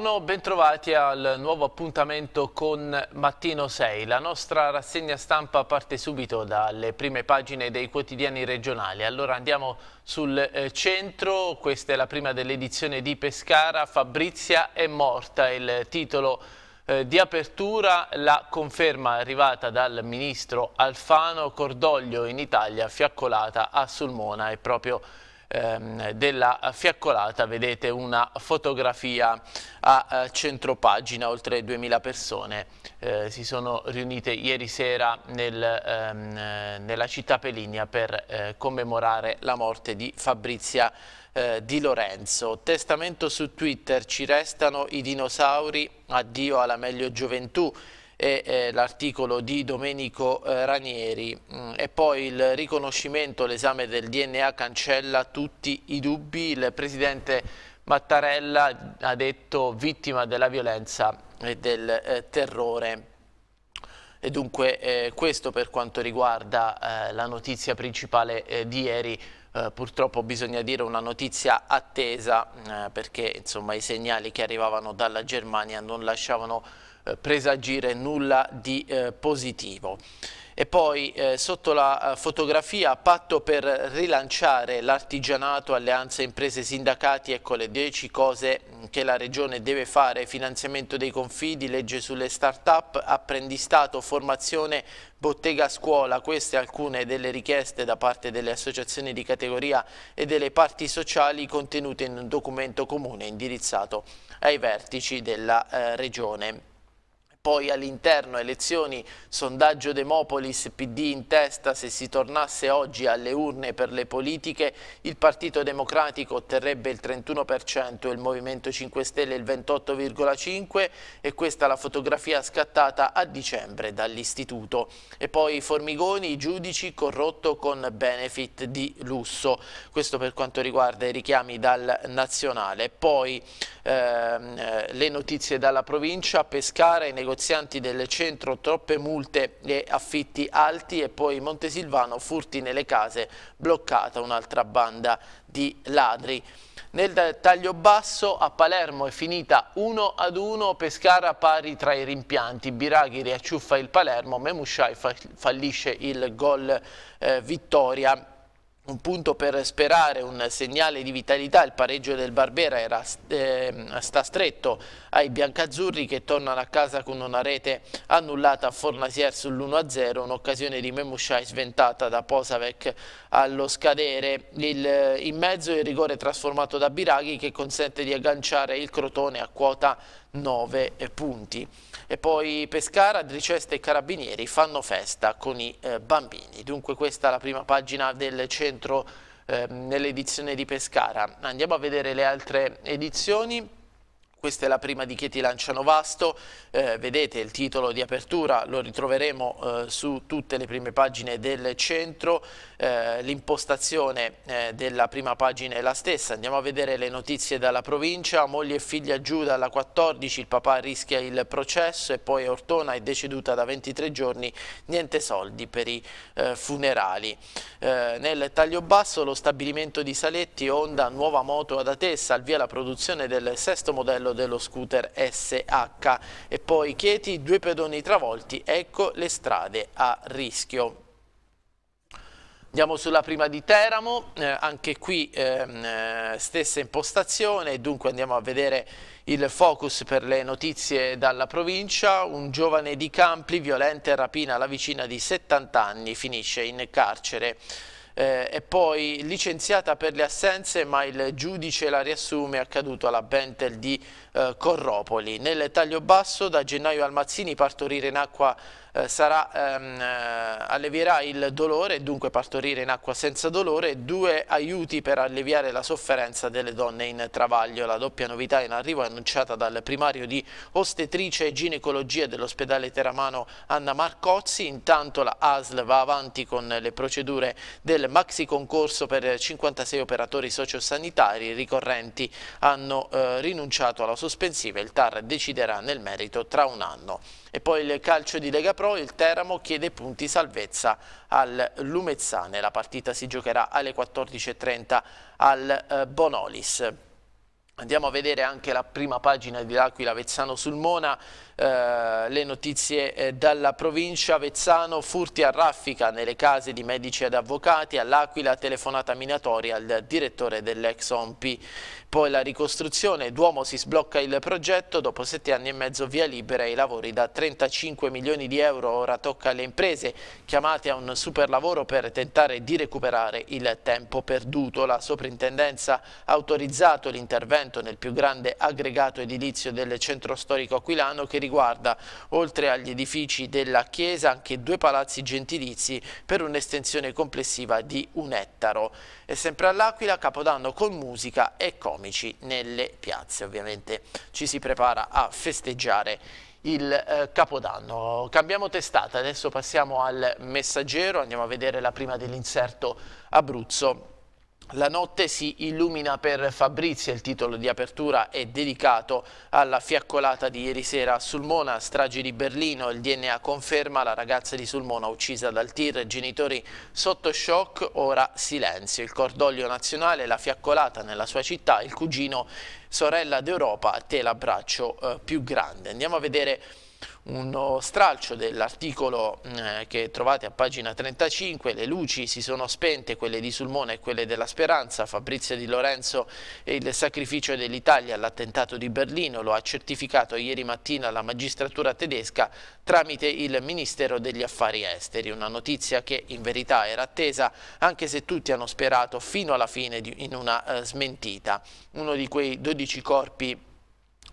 Buongiorno, bentrovati al nuovo appuntamento con Mattino 6. La nostra rassegna stampa parte subito dalle prime pagine dei quotidiani regionali. Allora andiamo sul eh, centro, questa è la prima dell'edizione di Pescara, Fabrizia è morta, il titolo eh, di apertura la conferma arrivata dal ministro Alfano, cordoglio in Italia, fiaccolata a Sulmona è proprio Ehm, della fiaccolata vedete una fotografia a, eh, centro pagina oltre 2000 persone eh, si sono riunite ieri sera nel, ehm, eh, nella città Peligna per eh, commemorare la morte di Fabrizia eh, Di Lorenzo. Testamento su Twitter, ci restano i dinosauri, addio alla meglio gioventù, e eh, l'articolo di Domenico eh, Ranieri. Mm, e poi il riconoscimento, l'esame del DNA cancella tutti i dubbi. Il presidente Mattarella ha detto vittima della violenza e del eh, terrore. E dunque eh, questo per quanto riguarda eh, la notizia principale eh, di ieri. Uh, purtroppo bisogna dire una notizia attesa uh, perché insomma, i segnali che arrivavano dalla Germania non lasciavano presagire nulla di eh, positivo. E poi eh, sotto la eh, fotografia patto per rilanciare l'artigianato, alleanze imprese sindacati, ecco le 10 cose mm, che la regione deve fare, finanziamento dei confidi, legge sulle start-up, apprendistato, formazione, bottega scuola, queste alcune delle richieste da parte delle associazioni di categoria e delle parti sociali contenute in un documento comune indirizzato ai vertici della eh, regione poi all'interno elezioni, sondaggio Demopolis, PD in testa, se si tornasse oggi alle urne per le politiche, il Partito Democratico otterrebbe il 31%, il Movimento 5 Stelle il 28,5% e questa la fotografia scattata a dicembre dall'istituto. E poi i Formigoni, i giudici, corrotto con benefit di lusso. Questo per quanto riguarda i richiami dal nazionale. Poi ehm, eh, le notizie dalla provincia, pescare, i negozianti del centro troppe multe e affitti alti e poi Montesilvano furti nelle case, bloccata un'altra banda di ladri. Nel taglio basso a Palermo è finita 1 ad 1, Pescara pari tra i rimpianti, Biraghi riacciuffa il Palermo, Memushai fallisce il gol eh, vittoria un punto per sperare, un segnale di vitalità, il pareggio del Barbera era, eh, sta stretto ai biancazzurri che tornano a casa con una rete annullata a Fornasier sull'1-0, un'occasione di Memushai sventata da Posavec allo scadere, il, in mezzo il rigore trasformato da Biraghi che consente di agganciare il Crotone a quota 9 punti. E poi Pescara, Driceste e Carabinieri fanno festa con i eh, bambini. Dunque questa è la prima pagina del centro eh, nell'edizione di Pescara. Andiamo a vedere le altre edizioni. Questa è la prima di Chieti lanciano vasto, eh, vedete il titolo di apertura, lo ritroveremo eh, su tutte le prime pagine del centro, eh, l'impostazione eh, della prima pagina è la stessa, andiamo a vedere le notizie dalla provincia, moglie e figlia giù dalla 14, il papà rischia il processo e poi Ortona è deceduta da 23 giorni, niente soldi per i eh, funerali. Eh, nel taglio basso lo stabilimento di Saletti, Honda, nuova moto ad Atessa, al via la produzione del sesto modello modello dello scooter SH e poi Chieti, due pedoni travolti, ecco le strade a rischio. Andiamo sulla prima di Teramo, eh, anche qui ehm, eh, stessa impostazione, dunque andiamo a vedere il focus per le notizie dalla provincia. Un giovane di Campli, violenta rapina la vicina di 70 anni, finisce in carcere eh, e poi licenziata per le assenze ma il giudice la riassume accaduto alla Bentel di eh, Corropoli. Nel taglio basso da gennaio Almazzini partorire in acqua eh, sarà, ehm, eh, allevierà il dolore, dunque partorire in acqua senza dolore, due aiuti per alleviare la sofferenza delle donne in travaglio. La doppia novità in arrivo è annunciata dal primario di ostetrice e ginecologia dell'ospedale Teramano Anna Marcozzi. Intanto la ASL va avanti con le procedure del maxi concorso per 56 operatori sociosanitari. I ricorrenti hanno eh, rinunciato alla sospensiva e il TAR deciderà nel merito tra un anno. E poi il calcio di Lega Pro, il Teramo chiede punti salvezza al Lumezzane. La partita si giocherà alle 14.30 al eh, Bonolis. Andiamo a vedere anche la prima pagina di L'Aquila, Vezzano Sulmona, eh, le notizie eh, dalla provincia, Vezzano, furti a raffica nelle case di medici ed avvocati, all'Aquila telefonata minatoria al direttore dell'ex OMPI. Poi la ricostruzione, Duomo si sblocca il progetto, dopo sette anni e mezzo via libera i lavori da 35 milioni di euro, ora tocca alle imprese chiamate a un super lavoro per tentare di recuperare il tempo perduto. La soprintendenza ha autorizzato l'intervento intervento nel più grande aggregato edilizio del centro storico aquilano che riguarda, oltre agli edifici della chiesa, anche due palazzi gentilizi per un'estensione complessiva di un ettaro. E sempre all'Aquila, Capodanno con musica e comici nelle piazze. Ovviamente ci si prepara a festeggiare il eh, Capodanno. Cambiamo testata, adesso passiamo al messaggero, andiamo a vedere la prima dell'inserto Abruzzo la notte si illumina per Fabrizio, il titolo di apertura è dedicato alla fiaccolata di ieri sera a Sulmona, strage di Berlino, il DNA conferma la ragazza di Sulmona uccisa dal tir, genitori sotto shock, ora silenzio, il cordoglio nazionale, la fiaccolata nella sua città, il cugino sorella d'Europa, te l'abbraccio eh, più grande. Andiamo a vedere uno stralcio dell'articolo eh, che trovate a pagina 35, le luci si sono spente, quelle di Sulmone e quelle della Speranza, Fabrizio Di Lorenzo e il sacrificio dell'Italia all'attentato di Berlino, lo ha certificato ieri mattina la magistratura tedesca tramite il Ministero degli Affari Esteri, una notizia che in verità era attesa anche se tutti hanno sperato fino alla fine di, in una eh, smentita. Uno di quei 12 corpi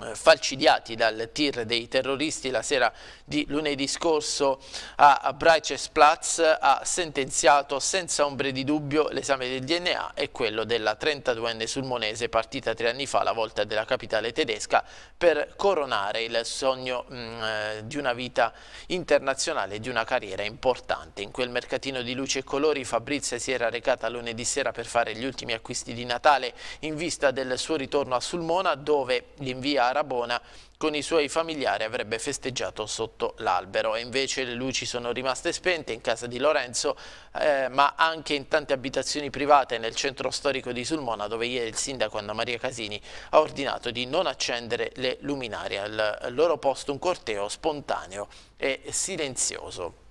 eh, falcidiati dal tir dei terroristi la sera di lunedì scorso a Breitscheidsplatz ha sentenziato senza ombre di dubbio l'esame del DNA e quello della 32enne sulmonese partita tre anni fa alla volta della capitale tedesca per coronare il sogno mh, mm, eh, di una vita internazionale e di una carriera importante. In quel mercatino di luce e colori Fabrizia si era recata lunedì sera per fare gli ultimi acquisti di Natale in vista del suo ritorno a Sulmona dove l'invia a Rabona con i suoi familiari avrebbe festeggiato sotto l'albero invece le luci sono rimaste spente in casa di Lorenzo eh, ma anche in tante abitazioni private nel centro storico di Sulmona dove ieri il sindaco Anna Maria Casini ha ordinato di non accendere le luminarie al loro posto un corteo spontaneo e silenzioso.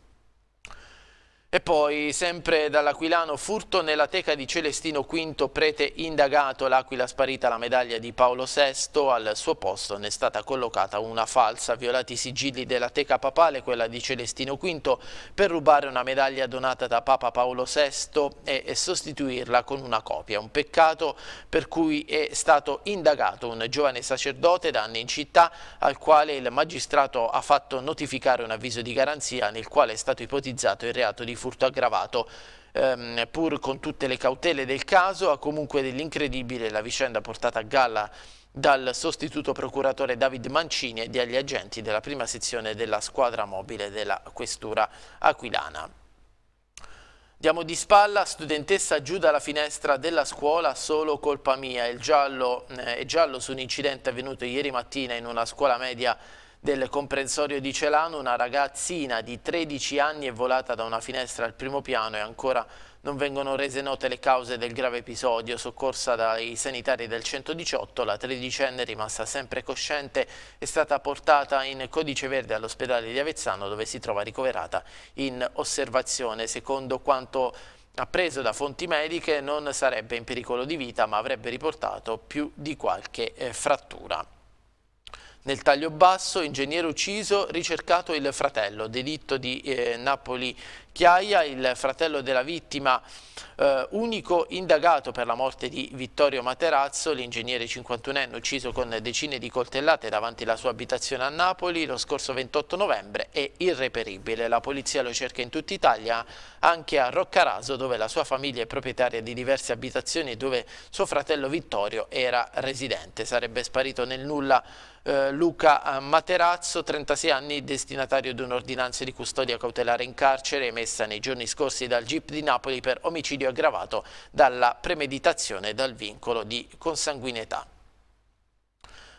E poi, sempre dall'Aquilano, furto nella teca di Celestino V, prete indagato, l'Aquila sparita la medaglia di Paolo VI, al suo posto ne è stata collocata una falsa, violati i sigilli della teca papale, quella di Celestino V, per rubare una medaglia donata da Papa Paolo VI e, sostituirla con una copia. Un peccato per cui è stato indagato un giovane sacerdote da anni in città, al quale il magistrato ha fatto notificare un avviso di garanzia nel quale è stato ipotizzato il reato di furto furto aggravato. Ehm, pur con tutte le cautele del caso, ha comunque dell'incredibile la vicenda portata a galla dal sostituto procuratore David Mancini e dagli agenti della prima sezione della squadra mobile della questura aquilana. Diamo di spalla, studentessa giù dalla finestra della scuola, solo colpa mia. Il giallo eh, è giallo su un incidente avvenuto ieri mattina in una scuola media del comprensorio di Celano una ragazzina di 13 anni è volata da una finestra al primo piano e ancora non vengono rese note le cause del grave episodio. Soccorsa dai sanitari del 118, la tredicenne rimasta sempre cosciente è stata portata in codice verde all'ospedale di Avezzano dove si trova ricoverata in osservazione. Secondo quanto appreso da fonti mediche non sarebbe in pericolo di vita ma avrebbe riportato più di qualche eh, frattura. Nel taglio basso, ingegnere ucciso, ricercato il fratello, delitto di eh, Napoli Chiaia, il fratello della vittima, eh, unico indagato per la morte di Vittorio Materazzo, l'ingegnere 51enne ucciso con decine di coltellate davanti alla sua abitazione a Napoli lo scorso 28 novembre, è irreperibile. La polizia lo cerca in tutta Italia, anche a Roccaraso dove la sua famiglia è proprietaria di diverse abitazioni e dove suo fratello Vittorio era residente. Sarebbe sparito nel nulla eh, Luca eh, Materazzo, 36 anni, destinatario di un'ordinanza di custodia cautelare in carcere, arresta nei giorni scorsi dal GIP di Napoli per omicidio aggravato dalla premeditazione dal vincolo di consanguineità.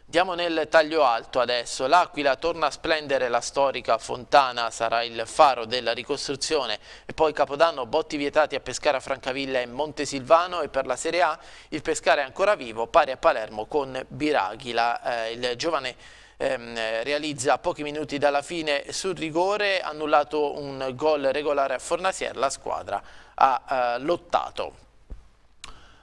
Andiamo nel taglio alto adesso, l'Aquila torna a splendere la storica Fontana, sarà il faro della ricostruzione e poi Capodanno botti vietati a Pescara Francavilla e Montesilvano e per la Serie A il Pescara è ancora vivo, pari a Palermo con Biraghila, eh, il giovane ehm, realizza pochi minuti dalla fine sul rigore, annullato un gol regolare a Fornasier, la squadra ha eh, lottato.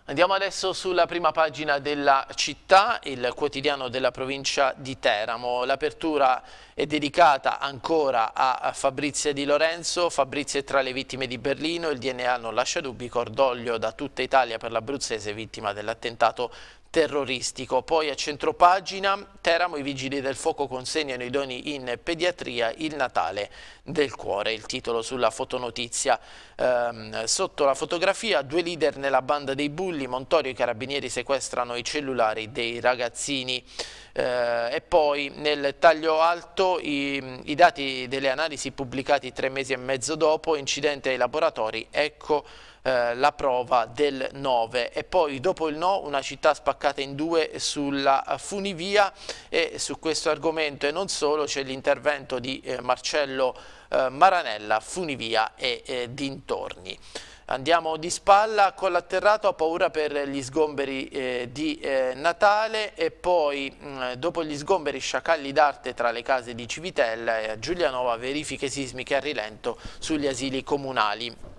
Andiamo adesso sulla prima pagina della città, il quotidiano della provincia di Teramo. L'apertura è dedicata ancora a Fabrizia Di Lorenzo. Fabrizia è tra le vittime di Berlino, il DNA non lascia dubbi, cordoglio da tutta Italia per l'abruzzese vittima dell'attentato terroristico. Poi a centropagina Teramo i vigili del fuoco consegnano i doni in pediatria il Natale del cuore, il titolo sulla fotonotizia. Ehm, sotto la fotografia due leader nella banda dei bulli, Montorio e i carabinieri sequestrano i cellulari dei ragazzini eh, e poi nel taglio alto i, i dati delle analisi pubblicati tre mesi e mezzo dopo, incidente ai laboratori, ecco eh, la prova del 9 e poi dopo il no una città spaccata in due sulla funivia e su questo argomento e non solo c'è l'intervento di eh, Marcello eh, Maranella, funivia e eh, dintorni. Andiamo di spalla con l'atterrato, ha paura per gli sgomberi eh, di eh, Natale e poi mh, mm, dopo gli sgomberi sciacalli d'arte tra le case di Civitella e a Giulianova verifiche sismiche a rilento sugli asili comunali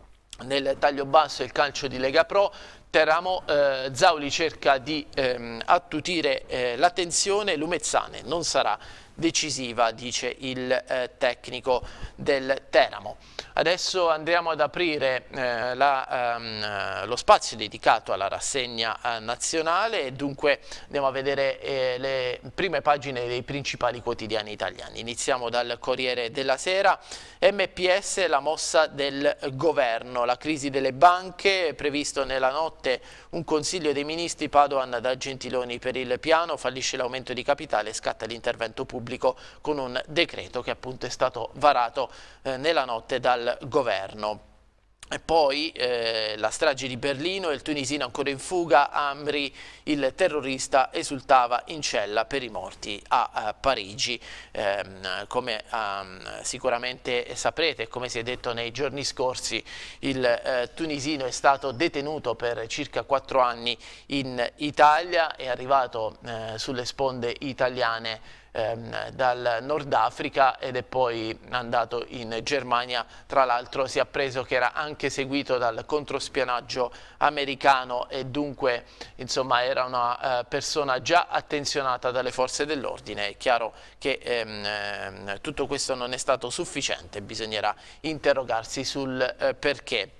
nel taglio basso il calcio di Lega Pro. Teramo eh, Zauli cerca di ehm, attutire eh, l'attenzione, Lumezzane non sarà decisiva, dice il eh, tecnico del Teramo. Adesso andiamo ad aprire eh, la, ehm, eh, lo spazio dedicato alla rassegna eh, nazionale e dunque andiamo a vedere eh, le prime pagine dei principali quotidiani italiani. Iniziamo dal Corriere della Sera, MPS la mossa del governo, la crisi delle banche, previsto nella notte un consiglio dei ministri Padoan da Gentiloni per il piano, fallisce l'aumento di capitale, e scatta l'intervento pubblico con un decreto che appunto è stato varato eh, nella notte dal al governo. E poi eh, la strage di Berlino e il tunisino ancora in fuga, Amri, il terrorista, esultava in cella per i morti a, a Parigi. Eh, come um, sicuramente saprete, come si è detto nei giorni scorsi, il eh, tunisino è stato detenuto per circa quattro anni in Italia, è arrivato eh, sulle sponde italiane ehm, dal Nord Africa ed è poi andato in Germania, tra l'altro si è appreso che era anche seguito dal controspionaggio americano e dunque insomma era una eh, persona già attenzionata dalle forze dell'ordine, è chiaro che ehm, ehm tutto questo non è stato sufficiente, bisognerà interrogarsi sul eh, perché.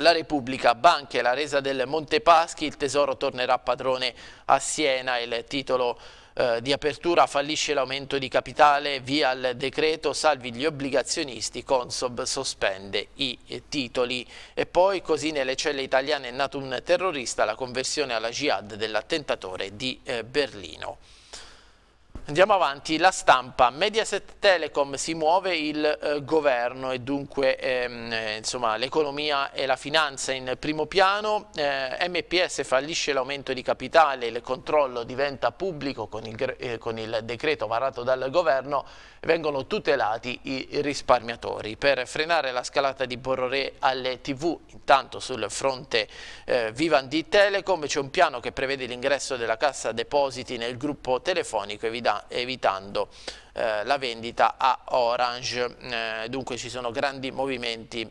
La Repubblica, banche, la resa del Montepaschi, il tesoro tornerà padrone a Siena, il titolo eh, di apertura fallisce l'aumento di capitale via il decreto salvi gli obbligazionisti, Consob sospende i titoli. E poi così nelle celle italiane è nato un terrorista, la conversione alla jihad dell'attentatore di eh, Berlino. Andiamo avanti, la stampa, Mediaset Telecom si muove il eh, governo e dunque ehm, eh, l'economia e la finanza in primo piano, eh, MPS fallisce l'aumento di capitale, il controllo diventa pubblico con il, eh, con il decreto varato dal governo, vengono tutelati i risparmiatori. Per frenare la scalata di Borrore alle tv, intanto sul fronte eh, Vivendi Telecom c'è un piano che prevede l'ingresso della cassa depositi nel gruppo telefonico e evitando eh, la vendita a Orange. Eh, dunque ci sono grandi movimenti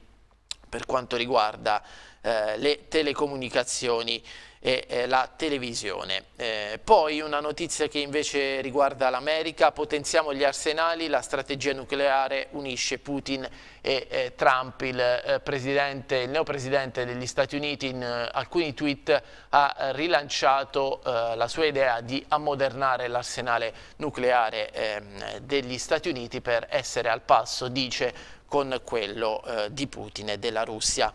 per quanto riguarda eh, le telecomunicazioni e eh, la televisione. Eh, poi una notizia che invece riguarda l'America, potenziamo gli arsenali, la strategia nucleare unisce Putin e eh, Trump, il, eh, presidente, il neopresidente degli Stati Uniti in eh, alcuni tweet ha rilanciato la sua idea di ammodernare l'arsenale nucleare ehm, degli Stati Uniti per essere al passo, dice con quello eh, di Putin e della Russia.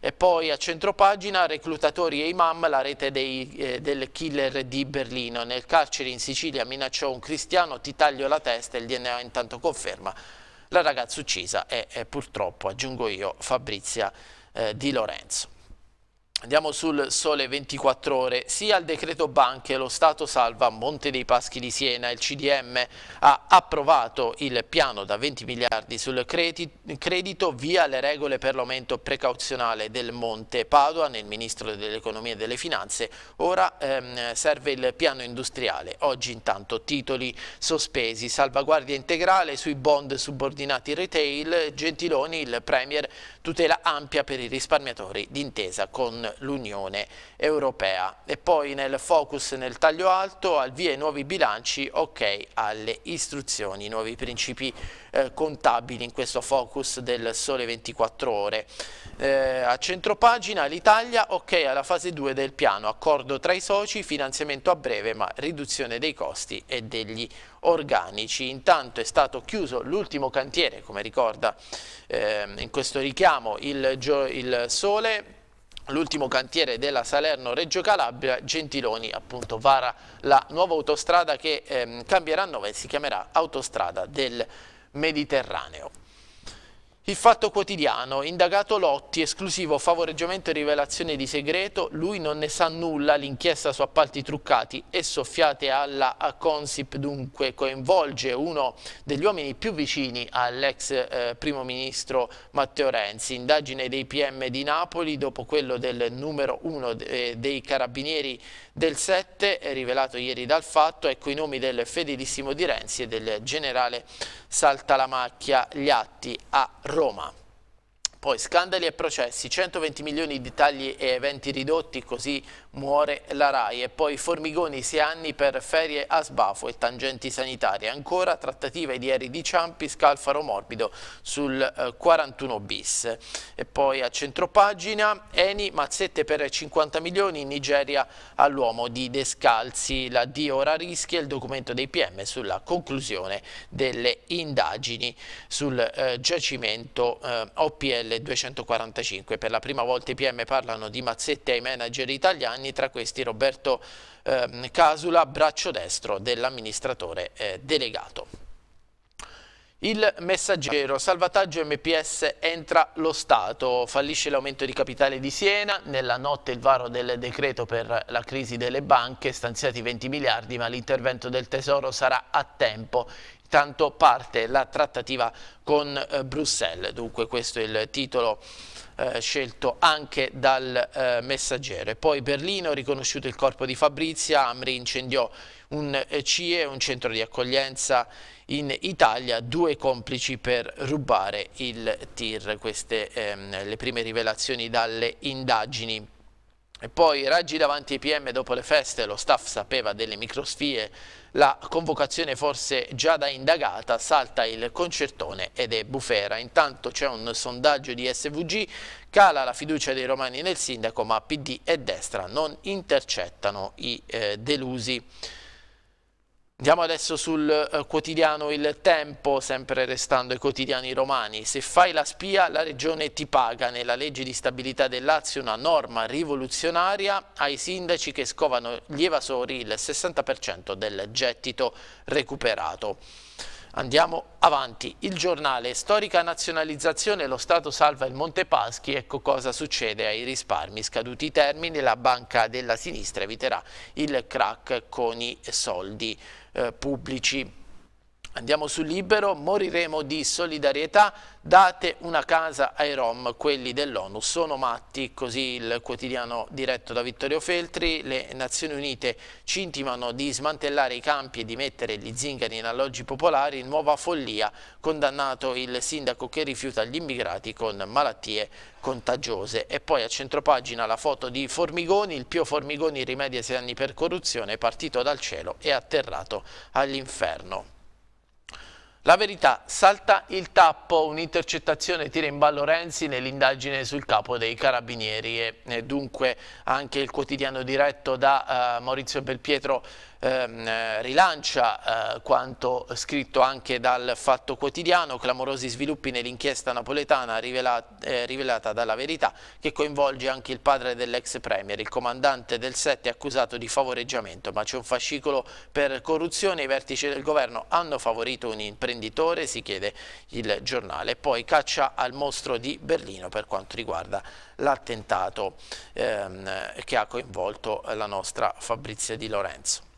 E poi a centropagina reclutatori e imam, la rete dei, eh, del killer di Berlino. Nel carcere in Sicilia minacciò un cristiano, ti taglio la testa, il DNA intanto conferma. La ragazza uccisa è, è purtroppo, aggiungo io, Fabrizia eh, Di Lorenzo. Andiamo sul sole 24 ore, sia il decreto banche, lo Stato salva Monte dei Paschi di Siena, il CDM ha approvato il piano da 20 miliardi sul credito via le regole per l'aumento precauzionale del Monte Padua, nel Ministro dell'Economia e delle Finanze, ora ehm, serve il piano industriale, oggi intanto titoli sospesi, salvaguardia integrale sui bond subordinati retail, Gentiloni il Premier tutela ampia per i risparmiatori d'intesa con l'Unione Europea. E poi nel focus nel taglio alto al via i nuovi bilanci, ok alle istruzioni, i nuovi principi eh, contabili in questo focus del sole 24 ore. Eh, a centropagina l'Italia, ok alla fase 2 del piano, accordo tra i soci, finanziamento a breve ma riduzione dei costi e degli organici. Intanto è stato chiuso l'ultimo cantiere, come ricorda eh, in questo richiamo il, il Sole, l'ultimo cantiere della Salerno-Reggio Calabria, Gentiloni appunto vara la nuova autostrada che ehm, cambierà a nome si chiamerà Autostrada del Mediterraneo. Il fatto quotidiano, indagato Lotti, esclusivo favoreggiamento e rivelazione di segreto, lui non ne sa nulla, l'inchiesta su appalti truccati e soffiate alla Consip dunque coinvolge uno degli uomini più vicini all'ex eh, primo ministro Matteo Renzi, indagine dei PM di Napoli dopo quello del numero uno de eh, dei carabinieri del 7, eh, rivelato ieri dal fatto, ecco i nomi del fedelissimo di Renzi e del generale Saltalamacchia, gli atti a Roma. Roma. Poi scandali e processi, 120 milioni di tagli e eventi ridotti, così muore la RAI e poi Formigoni sei anni per ferie a sbafo e tangenti sanitarie. Ancora trattative di ieri di Ciampi, Scalfaro morbido sul 41 eh, bis. E poi a centropagina Eni, mazzette per 50 milioni in Nigeria all'uomo di Descalzi, la D ora rischia il documento dei PM sulla conclusione delle indagini sul eh, giacimento eh, OPL 245. Per la prima volta i PM parlano di mazzette ai manager italiani anni, tra questi Roberto eh, Casula, braccio destro dell'amministratore eh, delegato. Il messaggero, salvataggio MPS entra lo Stato, fallisce l'aumento di capitale di Siena, nella notte il varo del decreto per la crisi delle banche, stanziati 20 miliardi ma l'intervento del Tesoro sarà a tempo. Tanto parte la trattativa con eh, Bruxelles, dunque questo è il titolo eh, scelto anche dal eh, messaggero. poi Berlino, riconosciuto il corpo di Fabrizia, Amri incendiò un eh, CIE, un centro di accoglienza in Italia, due complici per rubare il TIR, queste ehm, le prime rivelazioni dalle indagini. E poi raggi davanti ai PM dopo le feste, lo staff sapeva delle microsfie, la convocazione forse già da indagata, salta il concertone ed è bufera. Intanto c'è un sondaggio di SVG, cala la fiducia dei romani nel sindaco ma PD e destra non intercettano i eh, delusi. Andiamo adesso sul eh, quotidiano Il Tempo, sempre restando i quotidiani romani. Se fai la spia la regione ti paga. Nella legge di stabilità del Lazio una norma rivoluzionaria ai sindaci che scovano gli evasori il 60% del gettito recuperato. Andiamo avanti. Il giornale Storica nazionalizzazione, lo Stato salva il Monte Paschi, ecco cosa succede ai risparmi. Scaduti i termini, la banca della sinistra eviterà il crack con i soldi eh, pubblici Andiamo sul libero, moriremo di solidarietà, date una casa ai Rom, quelli dell'ONU sono matti, così il quotidiano diretto da Vittorio Feltri, le Nazioni Unite ci intimano di smantellare i campi e di mettere gli zingari in alloggi popolari, nuova follia, condannato il sindaco che rifiuta gli immigrati con malattie contagiose. E poi a centropagina la foto di Formigoni, il Pio Formigoni rimedia sei anni per corruzione, partito dal cielo e atterrato all'inferno. La verità salta il tappo, un'intercettazione tira in ballo Renzi nell'indagine sul capo dei carabinieri e dunque anche il quotidiano diretto da uh, Maurizio Belpietro Ehm, eh, rilancia eh, quanto scritto anche dal Fatto Quotidiano, clamorosi sviluppi nell'inchiesta napoletana eh, rivelata dalla verità che coinvolge anche il padre dell'ex premier, il comandante del 7 accusato di favoreggiamento, ma c'è un fascicolo per corruzione, i vertici del governo hanno favorito un imprenditore, si chiede il giornale, poi caccia al mostro di Berlino per quanto riguarda l'attentato ehm, che ha coinvolto la nostra Fabrizia Di Lorenzo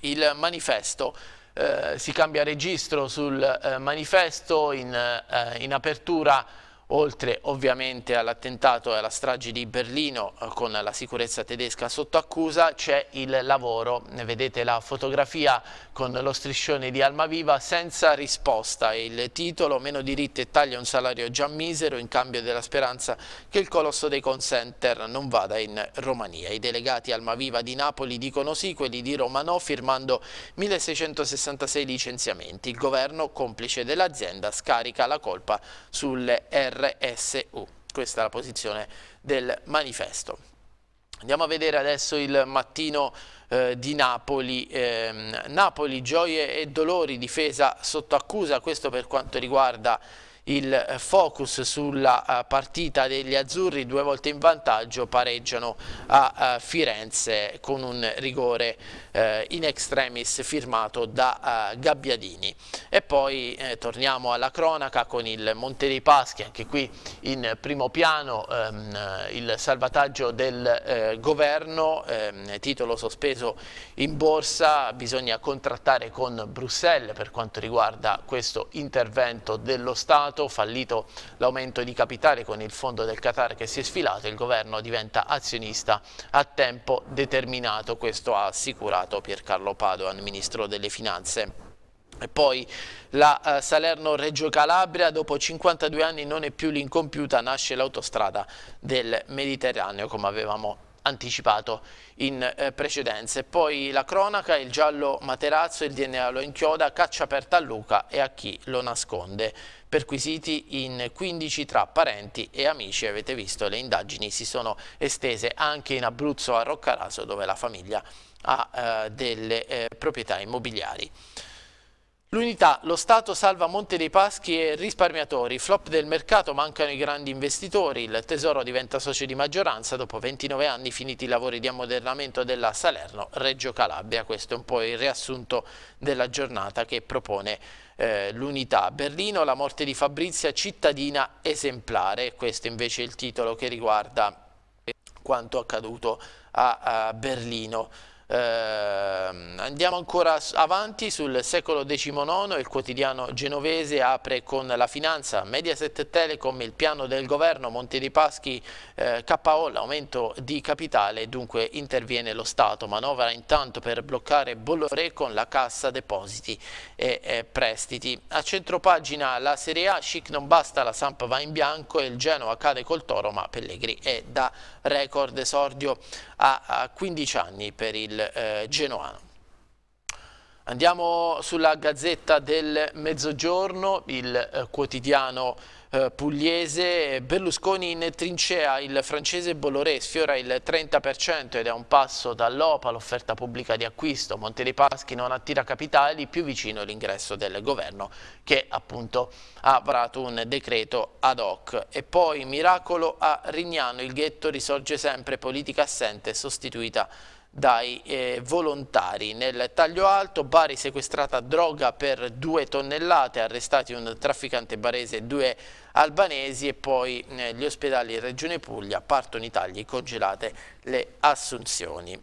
il manifesto. Eh, si cambia registro sul eh, manifesto in, eh, in apertura oltre ovviamente all'attentato e alla strage di Berlino eh, con la sicurezza tedesca sotto accusa c'è il lavoro, vedete la fotografia con lo striscione di Almaviva senza risposta il titolo meno diritti e taglia un salario già misero in cambio della speranza che il colosso dei consenter non vada in Romania. I delegati Almaviva di Napoli dicono sì, quelli di Roma no firmando 1666 licenziamenti. Il governo complice dell'azienda scarica la colpa sulle R RSU. Questa è la posizione del manifesto. Andiamo a vedere adesso il mattino eh, di Napoli. Eh, Napoli, gioie e dolori, difesa sotto accusa, questo per quanto riguarda il eh, focus sulla eh, partita degli azzurri, due volte in vantaggio, pareggiano a, a eh, Firenze con un rigore eh, in extremis firmato da eh, Gabbiadini. E poi eh, torniamo alla cronaca con il Monte dei Paschi, anche qui in primo piano ehm, il salvataggio del eh, governo, ehm, titolo sospeso in borsa, bisogna contrattare con Bruxelles per quanto riguarda questo intervento dello Stato, fallito l'aumento di capitale con il fondo del Qatar che si è sfilato, il governo diventa azionista a tempo determinato, questo ha assicurato Stato Piercarlo Padoan, Ministro delle Finanze. E poi la eh, Salerno-Reggio Calabria, dopo 52 anni non è più l'incompiuta, nasce l'autostrada del Mediterraneo, come avevamo anticipato in eh, precedenza. E poi la cronaca, il giallo Materazzo, il DNA lo inchioda, caccia aperta a Luca e a chi lo nasconde. Perquisiti in 15 tra parenti e amici, avete visto le indagini si sono estese anche in Abruzzo a Roccaraso dove la famiglia ha eh, delle eh, proprietà immobiliari. L'unità, lo Stato salva Monte dei Paschi e risparmiatori, flop del mercato, mancano i grandi investitori, il Tesoro diventa socio di maggioranza dopo 29 anni finiti i lavori di ammodernamento della Salerno-Reggio Calabria. Questo è un po' il riassunto della giornata che propone eh, l'unità. Berlino, la morte di Fabrizia, cittadina esemplare, questo invece è il titolo che riguarda eh, quanto accaduto a, a Berlino. Eh, andiamo ancora avanti sul secolo XIX, il quotidiano genovese apre con la finanza, Mediaset Telecom, il piano del governo, Monte dei Paschi, eh, KO, l'aumento di capitale, dunque interviene lo Stato, manovra intanto per bloccare Bollore con la cassa depositi e eh, prestiti. A centropagina la Serie A, Chic non basta, la Samp va in bianco e il Genoa cade col Toro, ma Pellegrini è da record esordio a 15 anni per il eh, genoano. Andiamo sulla Gazzetta del Mezzogiorno, il eh, quotidiano eh, pugliese. Berlusconi in trincea, il francese Bolloré sfiora il 30% ed è un passo dall'OPA, l'offerta pubblica di acquisto. Monte dei Paschi non attira capitali, più vicino l'ingresso del governo che appunto ha varato un decreto ad hoc. E poi miracolo a Rignano, il ghetto risorge sempre, politica assente sostituita dai eh, volontari. Nel taglio alto Bari sequestrata droga per due tonnellate, arrestati un trafficante barese e due albanesi e poi negli eh, ospedali Regione Puglia partono i tagli congelate le assunzioni.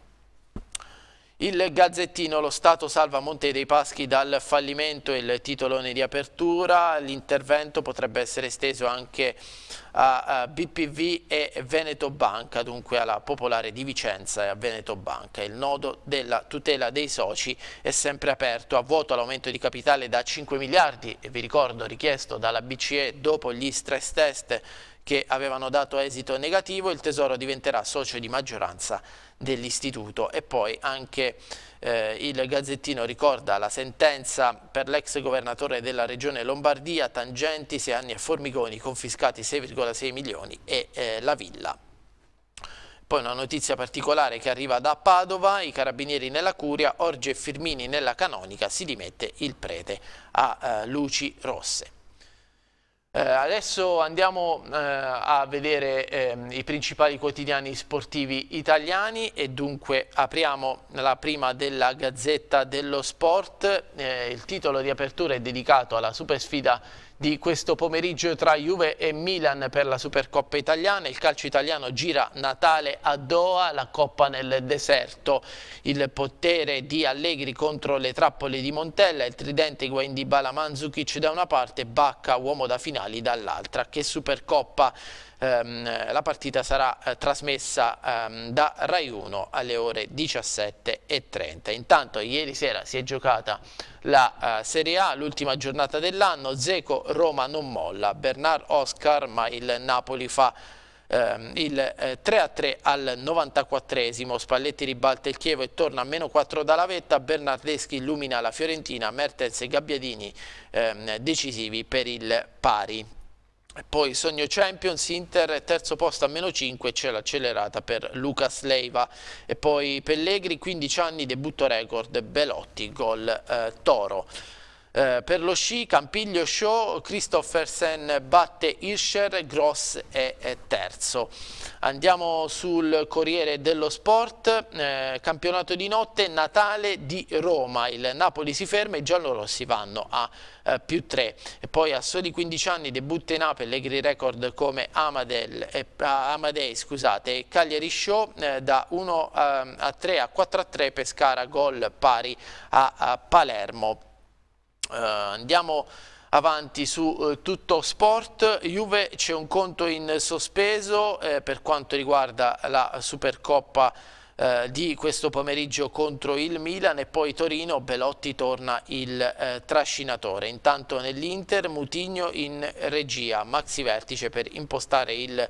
Il Gazzettino, lo Stato salva Monte dei Paschi dal fallimento, il titolone di apertura, l'intervento potrebbe essere esteso anche a BPV e Veneto Banca, dunque alla Popolare di Vicenza e a Veneto Banca. Il nodo della tutela dei soci è sempre aperto, a vuoto l'aumento di capitale da 5 miliardi, e vi ricordo richiesto dalla BCE dopo gli stress test che avevano dato esito negativo, il Tesoro diventerà socio di maggioranza dell'istituto e poi anche eh, il Gazzettino ricorda la sentenza per l'ex governatore della regione Lombardia, tangenti, sei anni a Formigoni, confiscati 6,6 milioni e eh, la villa. Poi una notizia particolare che arriva da Padova, i carabinieri nella curia, Orge e Firmini nella canonica, si dimette il prete a eh, luci rosse. Eh, adesso andiamo eh, a vedere eh, i principali quotidiani sportivi italiani e dunque apriamo la prima della Gazzetta dello Sport. Eh, il titolo di apertura è dedicato alla supersfida di questo pomeriggio tra Juve e Milan per la Supercoppa italiana. Il calcio italiano gira Natale a Doha, la Coppa nel deserto. Il potere di Allegri contro le trappole di Montella, il tridente Guain di Bala Mandzukic da una parte, Bacca uomo da finali dall'altra. Che Supercoppa ehm, la partita sarà eh, trasmessa ehm, da Rai 1 alle ore 17.30. Intanto ieri sera si è giocata la eh, Serie A, l'ultima giornata dell'anno, Zeco Roma non molla, Bernard Oscar ma il Napoli fa ehm, il 3-3 eh, al 94esimo, Spalletti ribalta il Chievo e torna a meno 4 dalla vetta, Bernardeschi illumina la Fiorentina, Mertens e Gabbiadini ehm, decisivi per il pari. E poi Sogno Champions, Inter terzo posto a meno 5, c'è l'accelerata per Lucas Leiva. E poi Pellegri, 15 anni, debutto record, Belotti, gol eh, Toro. Eh, per lo sci Campiglio Show Christoffersen batte Hirscher, Gross è, terzo. Andiamo sul Corriere dello Sport, eh, campionato di notte Natale di Roma, il Napoli si ferma e i giallorossi vanno a eh, più 3. E poi a soli 15 anni debutta in A Allegri record come Amadel, eh, Amadei scusate, Cagliari Show eh, da 1 ehm, a 3 a 4 a 3 Pescara gol pari a, a Palermo. Uh, andiamo avanti su eh, tutto sport, Juve c'è un conto in sospeso eh, per quanto riguarda la Supercoppa eh, di questo pomeriggio contro il Milan e poi Torino, Belotti torna il eh, trascinatore. Intanto nell'Inter Mutigno in regia, maxi vertice per impostare il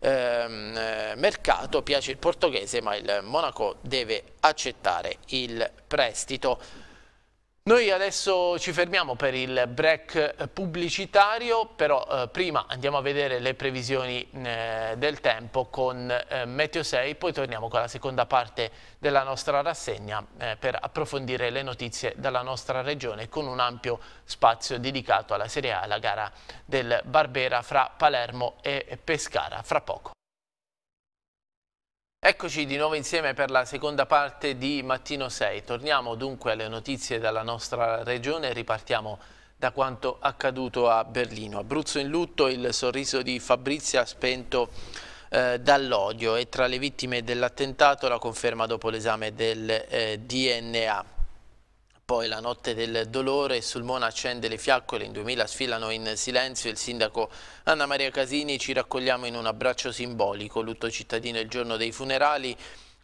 ehm, mercato, piace il portoghese ma il Monaco deve accettare il prestito. Noi adesso ci fermiamo per il break eh, pubblicitario, però eh, prima andiamo a vedere le previsioni eh, del tempo con eh, Meteo 6, poi torniamo con la seconda parte della nostra rassegna eh, per approfondire le notizie dalla nostra regione con un ampio spazio dedicato alla Serie A, alla gara del Barbera fra Palermo e Pescara, fra poco. Eccoci di nuovo insieme per la seconda parte di Mattino 6. Torniamo dunque alle notizie dalla nostra regione e ripartiamo da quanto accaduto a Berlino. Abruzzo in lutto, il sorriso di Fabrizia spento eh, dall'odio e tra le vittime dell'attentato la conferma dopo l'esame del eh, DNA. Poi la notte del dolore, Sulmona accende le fiaccole, in 2000 sfilano in silenzio, il sindaco Anna Maria Casini ci raccogliamo in un abbraccio simbolico, lutto cittadino il giorno dei funerali,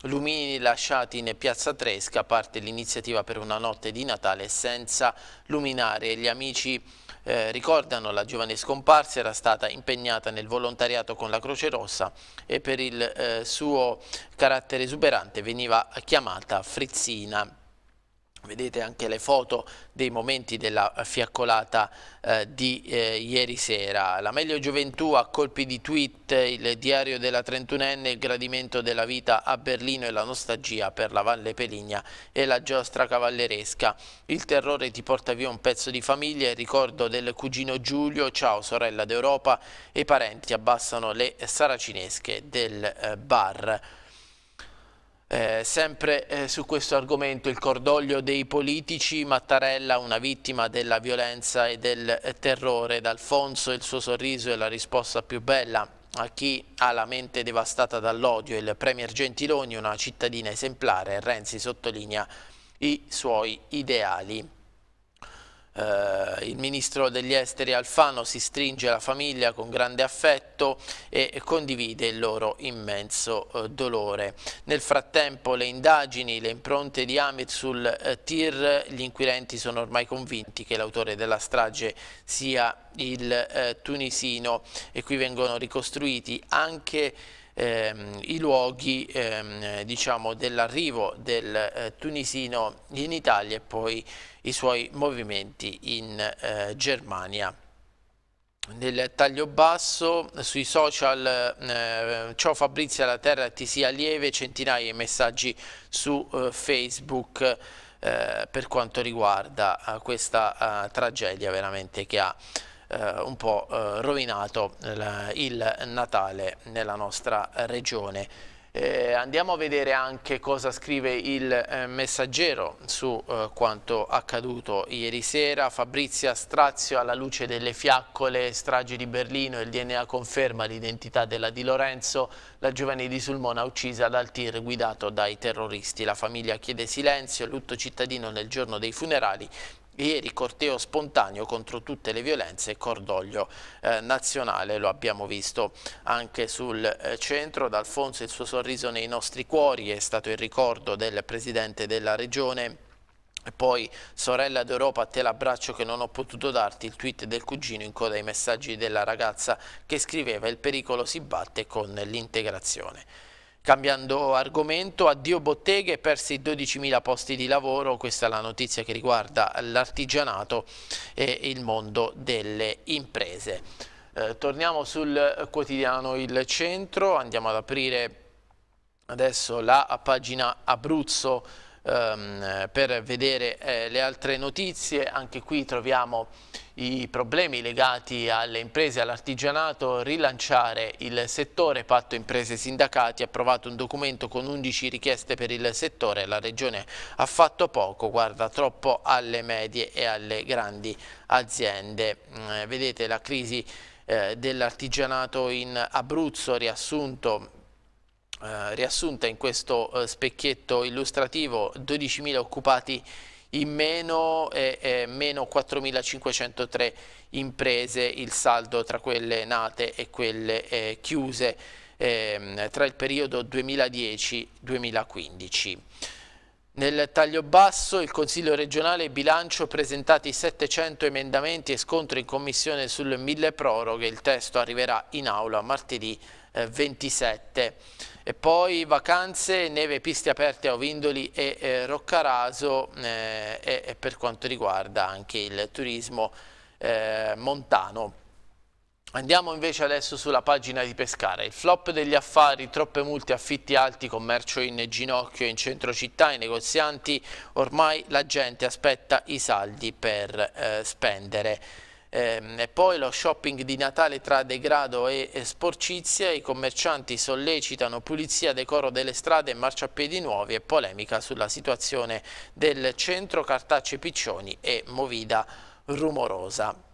lumini lasciati in Piazza Tresca, parte l'iniziativa per una notte di Natale senza luminare. Gli amici eh, ricordano la giovane scomparsa, era stata impegnata nel volontariato con la Croce Rossa e per il eh, suo carattere esuberante veniva chiamata Frizzina. Vedete anche le foto dei momenti della eh, fiaccolata eh, di eh, ieri sera. La meglio gioventù a colpi di tweet, il diario della trentunenne, il gradimento della vita a Berlino e la nostalgia per la Valle Peligna e la giostra cavalleresca. Il terrore ti porta via un pezzo di famiglia, il ricordo del cugino Giulio, ciao sorella d'Europa, e i parenti abbassano le saracinesche del eh, bar. Eh, sempre eh, su questo argomento il cordoglio dei politici, Mattarella una vittima della violenza e del eh, terrore, d'Alfonso il suo sorriso è la risposta più bella a chi ha la mente devastata dall'odio, il Premier Gentiloni una cittadina esemplare, Renzi sottolinea i suoi ideali. Eh, il ministro degli esteri Alfano si stringe alla famiglia con grande affetto e condivide il loro immenso eh, dolore. Nel frattempo le indagini, le impronte di Amit sul eh, tir, gli inquirenti sono ormai convinti che l'autore della strage sia il eh, tunisino e qui vengono ricostruiti anche ehm, i luoghi ehm, diciamo, dell'arrivo del eh, tunisino in Italia e poi i suoi movimenti in eh, Germania. Nel taglio basso, sui social, eh, ciao Fabrizia, la terra ti sia lieve, centinaia di messaggi su eh, Facebook eh, per quanto riguarda eh, questa tragedia veramente che ha eh, un po' eh, rovinato eh, il Natale nella nostra regione. Eh, andiamo a vedere anche cosa scrive il eh, messaggero su eh, quanto accaduto ieri sera. Fabrizia Strazio alla luce delle fiaccole, stragi di Berlino, il DNA conferma l'identità della Di Lorenzo, la giovane di Sulmona uccisa dal tir guidato dai terroristi. La famiglia chiede silenzio, lutto cittadino nel giorno dei funerali Ieri corteo spontaneo contro tutte le violenze e cordoglio eh, nazionale, lo abbiamo visto anche sul eh, centro. D'Alfonso il suo sorriso nei nostri cuori è stato il ricordo del Presidente della Regione. E poi, sorella d'Europa, a te l'abbraccio che non ho potuto darti, il tweet del cugino in coda ai messaggi della ragazza che scriveva il pericolo si batte con l'integrazione. Cambiando argomento, addio botteghe, persi 12.000 posti di lavoro, questa è la notizia che riguarda l'artigianato e il mondo delle imprese. Eh, torniamo sul quotidiano Il Centro, andiamo ad aprire adesso la pagina Abruzzo ehm, per vedere eh, le altre notizie, anche qui troviamo i problemi legati alle imprese e all'artigianato, rilanciare il settore, patto imprese sindacati, ha approvato un documento con 11 richieste per il settore, la regione ha fatto poco, guarda troppo alle medie e alle grandi aziende. Mm, eh, vedete la crisi eh, dell'artigianato in Abruzzo riassunto eh, riassunta in questo eh, specchietto illustrativo 12.000 occupati in meno, eh, eh, meno 4.503 imprese il saldo tra quelle nate e quelle eh, chiuse ehm, tra il periodo 2010-2015. Nel taglio basso il Consiglio regionale e bilancio presentati 700 emendamenti e scontro in commissione sul mille proroghe, il testo arriverà in aula martedì 27 eh, e poi vacanze, neve, piste aperte a Ovindoli e eh, Roccaraso eh, e, e, per quanto riguarda anche il turismo eh, montano. Andiamo invece adesso sulla pagina di Pescara. Il flop degli affari, troppe multe, affitti alti, commercio in ginocchio in centro città, i negozianti, ormai la gente aspetta i saldi per eh, spendere. Eh, poi lo shopping di Natale tra degrado e, e sporcizia, i commercianti sollecitano pulizia, decoro delle strade e marciapiedi nuovi e polemica sulla situazione del centro Cartacce Piccioni e Movida Rumorosa.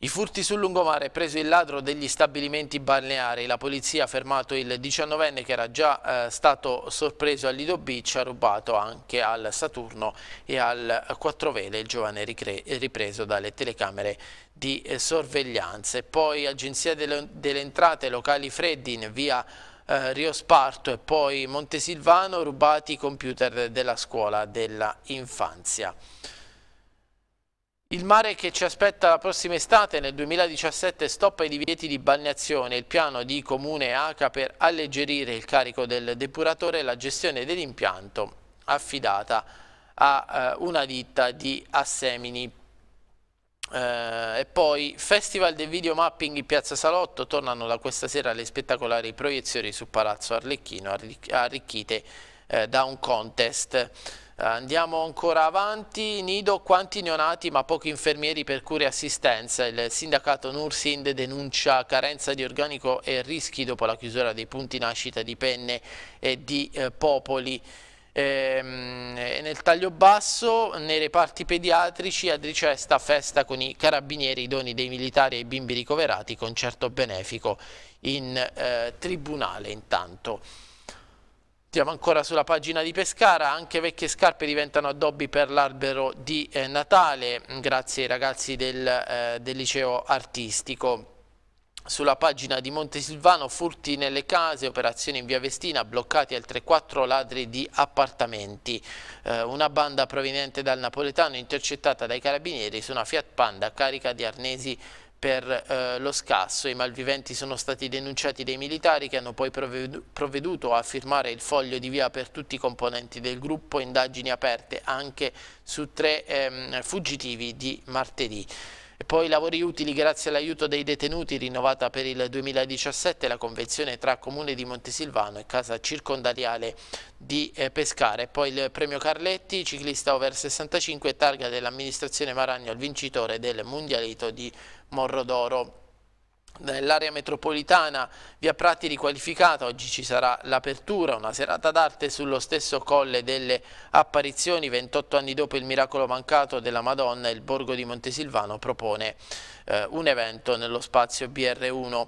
I furti sul lungomare preso il ladro degli stabilimenti balneari. La polizia ha fermato il 19enne che era già eh, stato sorpreso a Lido Beach, ha rubato anche al Saturno e al Quattrovele, il giovane ripreso dalle telecamere di eh, sorveglianze. Poi Agenzia delle, delle Entrate, locali freddi in via eh, Riosparto e poi Montesilvano, rubati i computer della scuola della infanzia. Il mare che ci aspetta la prossima estate, nel 2017 stoppa i divieti di balneazione, il piano di Comune ACA per alleggerire il carico del depuratore e la gestione dell'impianto affidata a eh, una ditta di Assemini. Eh, e poi Festival del Video Mapping in Piazza Salotto, tornano da questa sera le spettacolari proiezioni su Palazzo Arlecchino arricchite eh, da un contest. Andiamo ancora avanti, Nido, quanti neonati ma pochi infermieri per cure e assistenza. Il sindacato Nursind denuncia carenza di organico e rischi dopo la chiusura dei punti nascita di Penne e di eh, Popoli. Ehm, e nel taglio basso, nei reparti pediatrici, a Dricesta festa con i carabinieri, i doni dei militari e i bimbi ricoverati, concerto benefico in eh, tribunale intanto. Siamo ancora sulla pagina di Pescara, anche vecchie scarpe diventano addobbi per l'albero di eh, Natale, mm, grazie ai ragazzi del, eh, del liceo artistico. Sulla pagina di Montesilvano, furti nelle case, operazioni in via Vestina, bloccati altre quattro ladri di appartamenti. Eh, una banda proveniente dal napoletano intercettata dai carabinieri su una Fiat Panda carica di arnesi per eh, lo scasso. I malviventi sono stati denunciati dai militari che hanno poi provveduto a firmare il foglio di via per tutti i componenti del gruppo, indagini aperte anche su tre ehm, fuggitivi di martedì. E poi lavori utili grazie all'aiuto dei detenuti rinnovata per il 2017 la convenzione tra Comune di Montesilvano e Casa Circondariale di eh, Pescare. Poi il premio Carletti, ciclista over 65 targa dell'amministrazione Maragno al vincitore del Mundialito di Morro d'Oro nell'area metropolitana via Prati riqualificata, oggi ci sarà l'apertura, una serata d'arte sullo stesso colle delle apparizioni, 28 anni dopo il miracolo mancato della Madonna, il borgo di Montesilvano propone eh, un evento nello spazio BR1.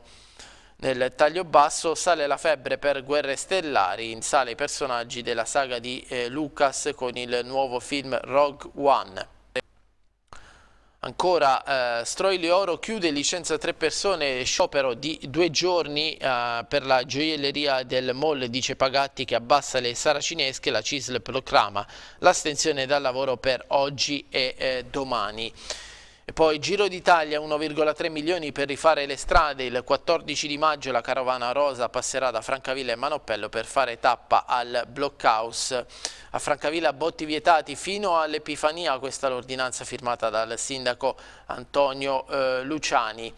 Nel taglio basso sale la febbre per Guerre Stellari, in sale i personaggi della saga di eh, Lucas con il nuovo film Rogue One. Ancora eh, Oro chiude, licenza tre persone, sciopero di due giorni eh, per la gioielleria del Mall, dice Pagatti che abbassa le saracinesche, la CISL proclama l'astensione dal lavoro per oggi e eh, domani. Poi Giro d'Italia 1,3 milioni per rifare le strade, il 14 di maggio la carovana rosa passerà da Francavilla e Manopello per fare tappa al Blockhouse. A Francavilla botti vietati fino all'Epifania, questa è l'ordinanza firmata dal sindaco Antonio eh, Luciani.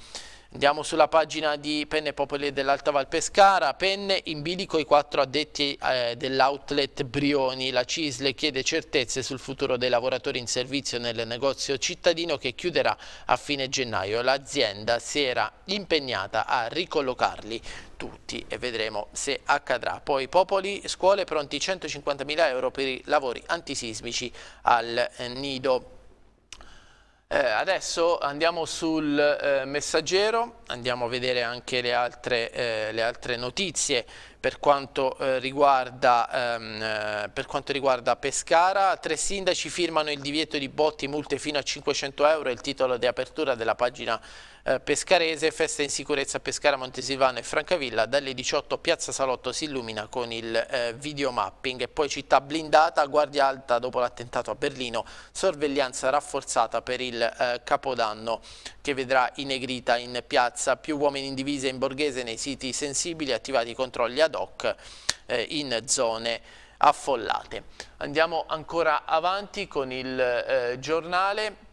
Andiamo sulla pagina di Penne Popoli dell'Alta Val Pescara, Penne in bilico i quattro addetti eh, dell'outlet Brioni, la Cisle chiede certezze sul futuro dei lavoratori in servizio nel negozio cittadino che chiuderà a fine gennaio. L'azienda si era impegnata a ricollocarli tutti e vedremo se accadrà. Poi Popoli, scuole pronti 150.000 euro per i lavori antisismici al eh, Nido. Eh, adesso andiamo sul eh, messaggero, andiamo a vedere anche le altre, eh, le altre notizie per quanto, eh, riguarda, ehm, eh, per quanto, riguarda, Pescara. Tre sindaci firmano il divieto di botti multe fino a 500 euro, è il titolo di apertura della pagina eh, pescarese, festa in sicurezza a Pescara, Montesilvano e Francavilla, dalle 18 Piazza Salotto si illumina con il eh, videomapping e poi città blindata, guardia alta dopo l'attentato a Berlino, sorveglianza rafforzata per il eh, Capodanno che vedrà inegrita in piazza, più uomini in divisa in borghese nei siti sensibili, attivati controlli ad hoc eh, in zone affollate. Andiamo ancora avanti con il eh, giornale.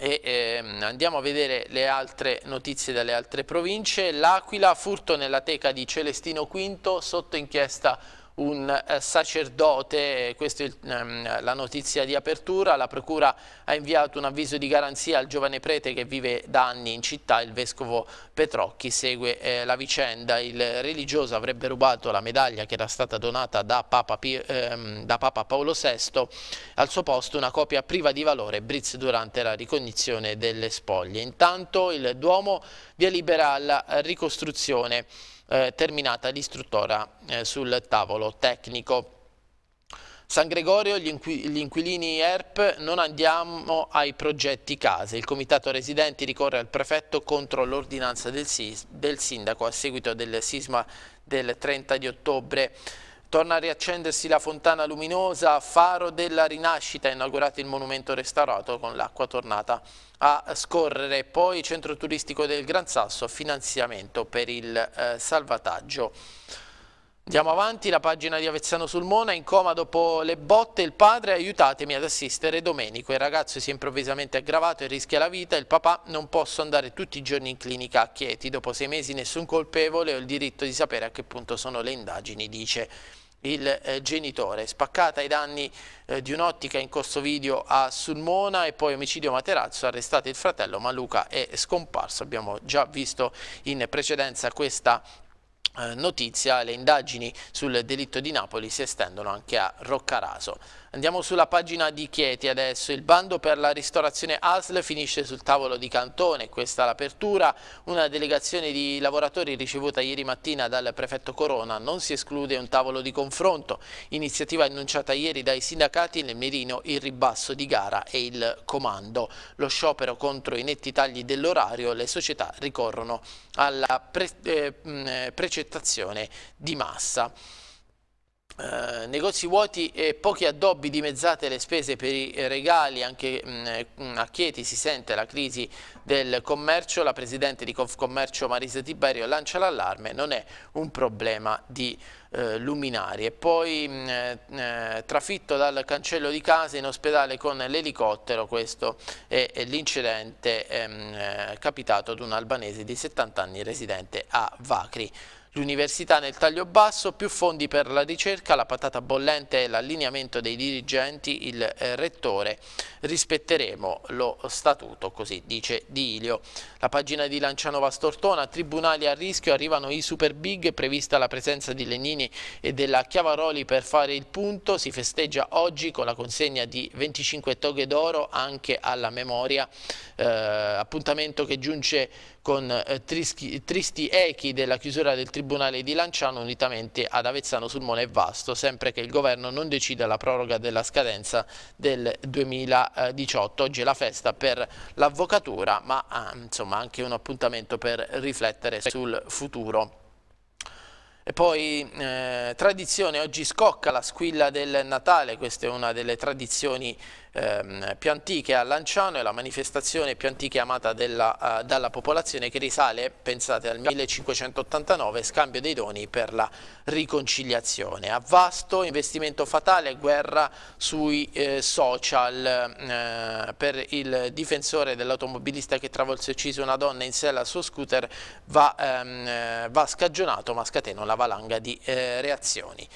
E, ehm, andiamo a vedere le altre notizie dalle altre province. L'Aquila, furto nella teca di Celestino V, sotto inchiesta un eh, sacerdote, questa è ehm, la notizia di apertura, la procura ha inviato un avviso di garanzia al giovane prete che vive da anni in città, il vescovo Petrocchi segue eh, la vicenda, il religioso avrebbe rubato la medaglia che era stata donata da Papa, ehm, da Papa Paolo VI, al suo posto una copia priva di valore, Briz durante la ricognizione delle spoglie. Intanto il Duomo via libera alla ricostruzione eh, terminata l'istruttora eh, sul tavolo tecnico. San Gregorio, gli, gli, inquilini ERP, non andiamo ai progetti case. Il comitato residenti ricorre al prefetto contro l'ordinanza del, del sindaco a seguito del sisma del 30 di ottobre Torna a riaccendersi la fontana luminosa Faro della Rinascita, inaugurato il monumento restaurato con l'acqua tornata a scorrere. Poi centro turistico del Gran Sasso, finanziamento per il eh, salvataggio. Andiamo avanti, la pagina di Avezzano sul Mona, in coma dopo le botte, il padre aiutatemi ad assistere Domenico, il ragazzo si è improvvisamente aggravato e rischia la vita, il papà non posso andare tutti i giorni in clinica a Chieti, dopo sei mesi nessun colpevole ho il diritto di sapere a che punto sono le indagini, dice il eh, genitore. Spaccata ai danni eh, di un'ottica in corso video a Sulmona e poi omicidio Materazzo, arrestato il fratello, ma Luca è scomparso. Abbiamo già visto in precedenza questa eh, notizia. Le indagini sul delitto di Napoli si estendono anche a Roccaraso. Andiamo sulla pagina di Chieti adesso, il bando per la ristorazione ASL finisce sul tavolo di Cantone, questa è l'apertura, una delegazione di lavoratori ricevuta ieri mattina dal prefetto Corona, non si esclude un tavolo di confronto, iniziativa annunciata ieri dai sindacati nel mirino il ribasso di gara e il comando. Lo sciopero contro i netti tagli dell'orario, le società ricorrono alla pre eh, eh precettazione di massa. Eh, negozi vuoti e pochi addobbi dimezzate le spese per i regali, anche mh, mm, mm, a Chieti si sente la crisi del commercio, la presidente di Confcommercio Marisa Tiberio lancia l'allarme, non è un problema di eh, luminarie. Poi mh, mm, eh, eh, trafitto dal cancello di casa in ospedale con l'elicottero, questo è, è l'incidente ehm, capitato ad un albanese di 70 anni residente a Vacri. L'università nel taglio basso, più fondi per la ricerca, la patata bollente e l'allineamento dei dirigenti, il eh, rettore, rispetteremo lo statuto, così dice Di Ilio. La pagina di Lancianova Stortona, tribunali a rischio, arrivano i super big, prevista la presenza di Lenini e della Chiavaroli per fare il punto, si festeggia oggi con la consegna di 25 toghe d'oro anche alla memoria, eh, appuntamento che giunge con eh, trischi, tristi echi della chiusura del Tribunale di Lanciano unitamente ad Avezzano, Sulmone e Vasto, sempre che il Governo non decida la proroga della scadenza del 2018. Oggi è la festa per l'avvocatura, ma ah, insomma anche un appuntamento per riflettere sul futuro. E poi eh, tradizione, oggi scocca la squilla del Natale, questa è una delle tradizioni Ehm, più antiche a Lanciano, è la manifestazione più antica e amata della, eh, dalla popolazione che risale, pensate, al 1589, scambio dei doni per la riconciliazione. A Vasto, investimento fatale, guerra sui eh, social mm, eh, per il difensore dell'automobilista che travolse e uccise una donna in sella al suo scooter va, ehm, va scagionato ma scatena una valanga di eh, reazioni.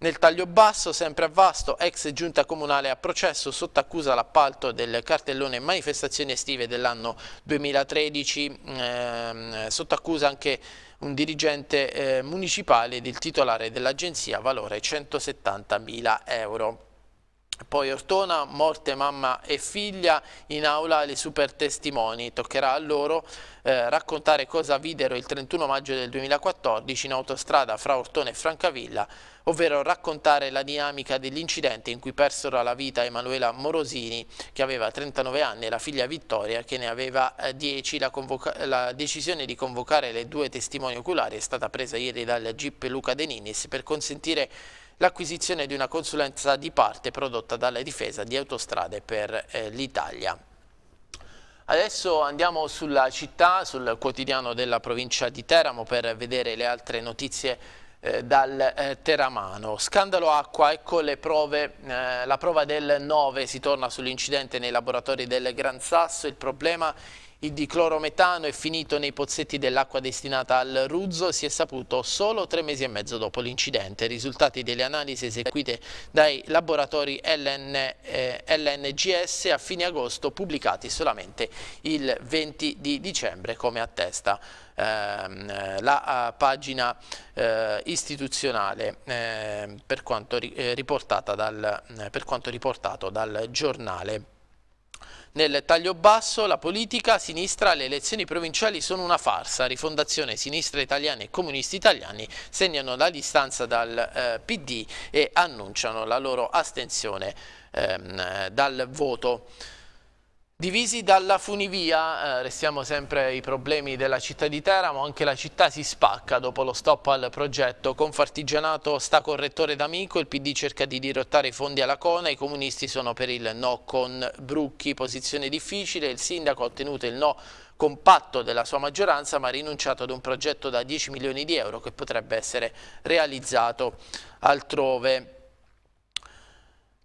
Nel taglio basso, sempre a Vasto, ex giunta comunale a processo sotto accusa l'appalto del cartellone manifestazioni estive dell'anno 2013, ehm, sotto accusa anche un dirigente eh, municipale ed il titolare dell'agenzia valore 170.000 euro. Poi Ortona, morte mamma e figlia, in aula le super testimoni. Toccherà a loro eh, raccontare cosa videro il 31 maggio del 2014 in autostrada fra Ortona e Francavilla, ovvero raccontare la dinamica dell'incidente in cui persero la vita Emanuela Morosini, che aveva 39 anni, e la figlia Vittoria, che ne aveva 10. Eh, la, la decisione di convocare le due testimoni oculari è stata presa ieri dal GIP Luca De Ninis per consentire l'acquisizione di una consulenza di parte prodotta dalla difesa di autostrade per eh, l'Italia. Adesso andiamo sulla città, sul quotidiano della provincia di Teramo per vedere le altre notizie eh, dal eh, Teramano. Scandalo acqua, ecco le prove, eh, la prova del 9, si torna sull'incidente nei laboratori del Gran Sasso, il problema il diclorometano è finito nei pozzetti dell'acqua destinata al Ruzzo, si è saputo solo tre mesi e mezzo dopo l'incidente. Risultati delle analisi eseguite dai laboratori LN, eh, LNGS a fine agosto, pubblicati solamente il 20 di dicembre, come attesta ehm, la eh, pagina eh, istituzionale eh, per quanto, riportata dal, per quanto riportato dal giornale. Nel taglio basso, la politica, sinistra, le elezioni provinciali sono una farsa. Rifondazione, sinistra italiana e comunisti italiani segnano la distanza dal eh, PD e annunciano la loro astensione ehm, dal voto. Divisi dalla funivia, eh, restiamo sempre ai problemi della città di Teramo, anche la città si spacca dopo lo stop al progetto. Confartigianato sta con rettore d'amico, il PD cerca di dirottare i fondi alla Cona, i comunisti sono per il no con Brucchi, posizione difficile, il sindaco ha ottenuto il no compatto della sua maggioranza ma ha rinunciato ad un progetto da 10 milioni di euro che potrebbe essere realizzato altrove.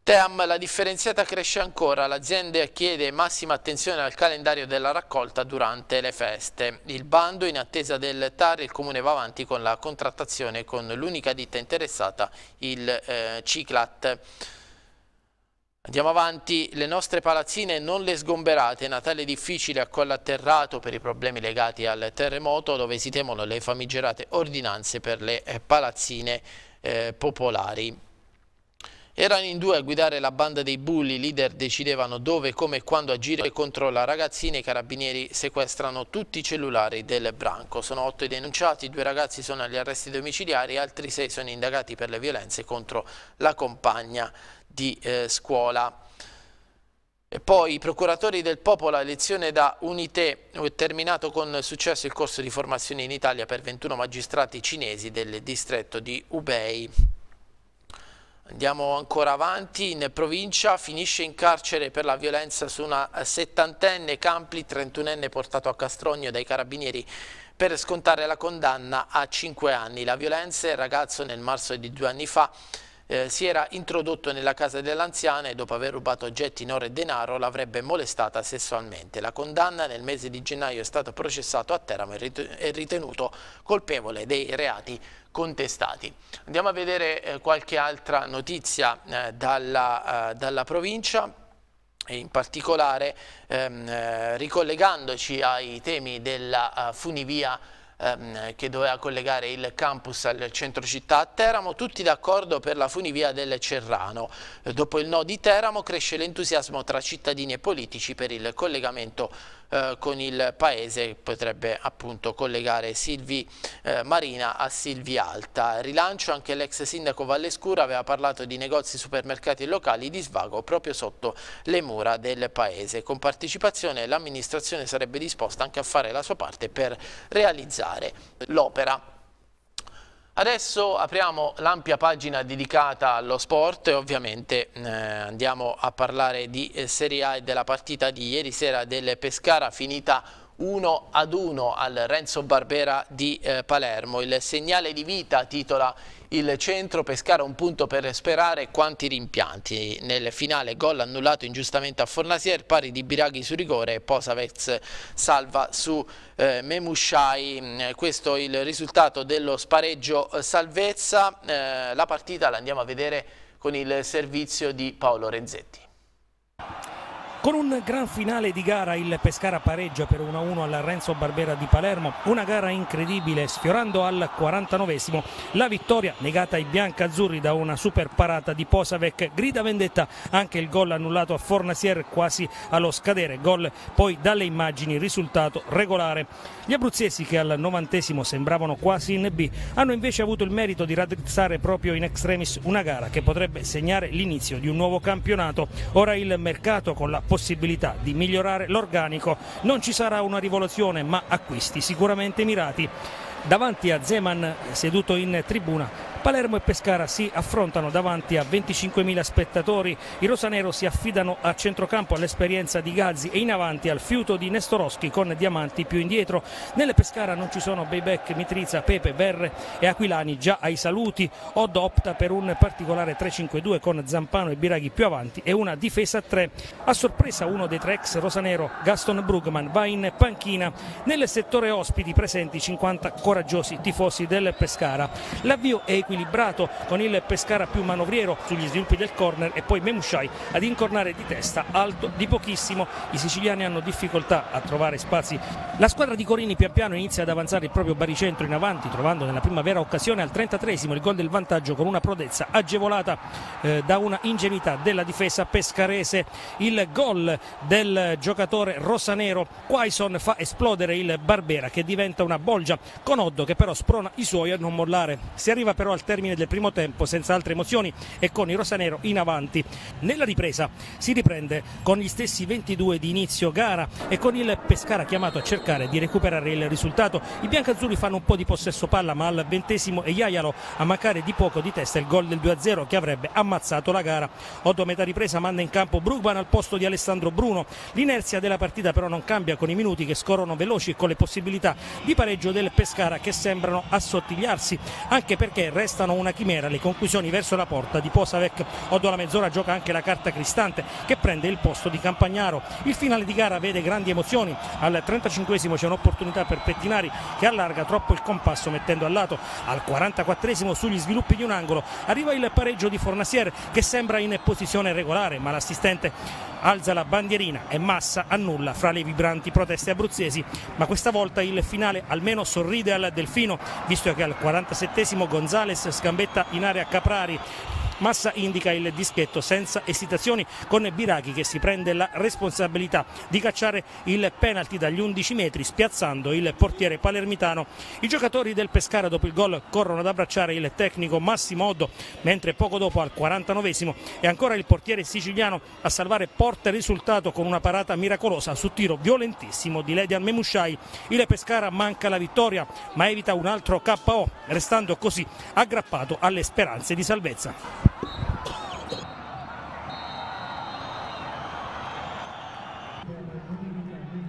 Team, la differenziata cresce ancora, l'azienda chiede massima attenzione al calendario della raccolta durante le feste. Il bando in attesa del TAR, il Comune va avanti con la contrattazione con l'unica ditta interessata, il eh, Ciclat. Andiamo avanti, le nostre palazzine non le sgomberate, Natale difficile a collaterrato per i problemi legati al terremoto dove si temono le famigerate ordinanze per le eh, palazzine eh, popolari. Erano in due a guidare la banda dei bulli, i leader decidevano dove, come e quando agire contro la ragazzina, i carabinieri sequestrano tutti i cellulari del branco. Sono otto i denunciati, due ragazzi sono agli arresti domiciliari, altri sei sono indagati per le violenze contro la compagna di eh, scuola. E poi i procuratori del popolo, elezione da Unite, terminato con successo il corso di formazione in Italia per 21 magistrati cinesi del distretto di Ubei. Andiamo ancora avanti, in provincia finisce in carcere per la violenza su una eh, settantenne Campli, 31enne portato a Castrogno dai carabinieri per scontare la condanna a 5 anni. La violenza il ragazzo nel marzo di due anni fa eh, si era introdotto nella casa dell'anziana e dopo aver rubato oggetti in oro e denaro l'avrebbe molestata sessualmente. La condanna nel mese di gennaio è stato processato a Teramo e ritenuto colpevole dei reati contestati. Andiamo a vedere eh, qualche altra notizia eh, dalla, eh, dalla provincia in particolare ehm, eh, ricollegandoci ai temi della uh, funivia ehm, che doveva collegare il campus al centro città a Teramo, tutti d'accordo per la funivia del Cerrano. dopo il no di Teramo cresce l'entusiasmo tra cittadini e politici per il collegamento eh, con il paese che potrebbe appunto collegare Silvi eh, Marina a Silvi Alta. Rilancio anche l'ex sindaco Vallescura aveva parlato di negozi, supermercati e locali di svago proprio sotto le mura del paese. Con partecipazione l'amministrazione sarebbe disposta anche a fare la sua parte per realizzare l'opera. Adesso apriamo l'ampia pagina dedicata allo sport e ovviamente eh, andiamo a parlare di eh, Serie A e della partita di ieri sera del Pescara finita 1 ad 1 al Renzo Barbera di eh, Palermo. Il segnale di vita titola il centro, Pescara un punto per sperare, quanti rimpianti. Nel finale gol annullato ingiustamente a Fornasier, pari di Biraghi su rigore e Posavez salva su eh, Memushai. Mm, questo è il risultato dello spareggio eh, salvezza. Eh, la partita la andiamo a vedere con il servizio di Paolo Renzetti. Con un gran finale di gara il Pescara pareggia per 1-1 alla Renzo Barbera di Palermo, una gara incredibile sfiorando al 49esimo la vittoria negata ai biancazzurri da una super parata di Posavec, grida vendetta anche il gol annullato a Fornasier quasi allo scadere, gol poi dalle immagini risultato regolare. Gli abruzzesi che al 90 sembravano quasi in B hanno invece avuto il merito di raddrizzare proprio in extremis una gara che potrebbe segnare l'inizio di un nuovo campionato. Ora il mercato con la possibilità di migliorare l'organico. Non ci sarà una rivoluzione ma acquisti sicuramente mirati davanti a Zeman seduto in tribuna. Palermo e Pescara si affrontano davanti a 25.000 spettatori. I rosanero si affidano a centrocampo all'esperienza di Gazzi e in avanti al fiuto di Nestoroschi con Diamanti più indietro. Nelle Pescara non ci sono Beibec, Mitriza, Pepe, Verre e Aquilani già ai saluti. Odd opta per un particolare 3-5-2 con Zampano e Biraghi più avanti e una difesa a 3. A sorpresa uno dei tre ex rosanero, Gaston Brugman, va in panchina. Nel settore ospiti presenti 50 40 coraggiosi tifosi del Pescara. L'avvio è equilibrato con il Pescara più manovriero sugli sviluppi del corner e poi Memushai ad incornare di testa alto di pochissimo. I siciliani hanno difficoltà a trovare spazi. La squadra di Corini pian piano inizia ad avanzare il proprio baricentro in avanti trovando nella primavera occasione al 33 il gol del vantaggio con una prodezza agevolata eh, da una ingenuità della difesa pescarese. Il gol del giocatore rossanero Quaison fa esplodere il Barbera che diventa una bolgia con Noddo che però sprona i suoi a non mollare. Si arriva però al termine del primo tempo senza altre emozioni e con il Rosanero in avanti. Nella ripresa si riprende con gli stessi 22 di inizio gara e con il Pescara chiamato a cercare di recuperare il risultato. I biancazzurri fanno un po' di possesso palla ma al ventesimo e Iaialo a mancare di poco di testa il gol del 2-0 che avrebbe ammazzato la gara. Otto a metà ripresa manda in campo Brugman al posto di Alessandro Bruno. L'inerzia della partita però non cambia con i minuti che scorrono veloci e con le possibilità di pareggio del Pescara gara che sembrano assottigliarsi, anche perché restano una chimera le conclusioni verso la porta di Posavec. Oddo alla mezz'ora gioca anche la carta Cristante che prende il posto di Campagnaro. Il finale di gara vede grandi emozioni. Al 35 c'è un'opportunità per Pettinari che allarga troppo il compasso mettendo a lato. Al 44 sugli sviluppi di un angolo arriva il pareggio di Fornasier che sembra in posizione regolare, ma l'assistente alza la bandierina e Massa annulla fra le vibranti proteste abruzzesi, ma questa volta il finale almeno sorride alla Delfino, visto che al 47 Gonzales scambetta in area Caprari Massa indica il dischetto senza esitazioni con Birachi che si prende la responsabilità di cacciare il penalty dagli 11 metri spiazzando il portiere palermitano. I giocatori del Pescara dopo il gol corrono ad abbracciare il tecnico Massimo Oddo mentre poco dopo al 49esimo è ancora il portiere siciliano a salvare porta risultato con una parata miracolosa su tiro violentissimo di Ledian Memusciai. Il Pescara manca la vittoria ma evita un altro KO restando così aggrappato alle speranze di salvezza.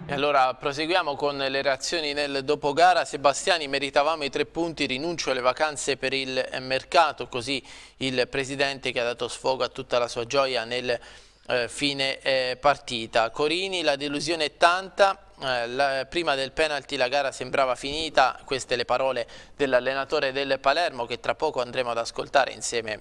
E allora proseguiamo con le reazioni nel dopogara. Sebastiani, meritavamo i tre punti, rinuncio alle vacanze per il mercato, così il presidente che ha dato sfogo a tutta la sua gioia nel eh, fine eh, partita. Corini, la delusione è tanta, eh, la, prima del penalty la gara sembrava finita, queste le parole dell'allenatore del Palermo che tra poco andremo ad ascoltare insieme a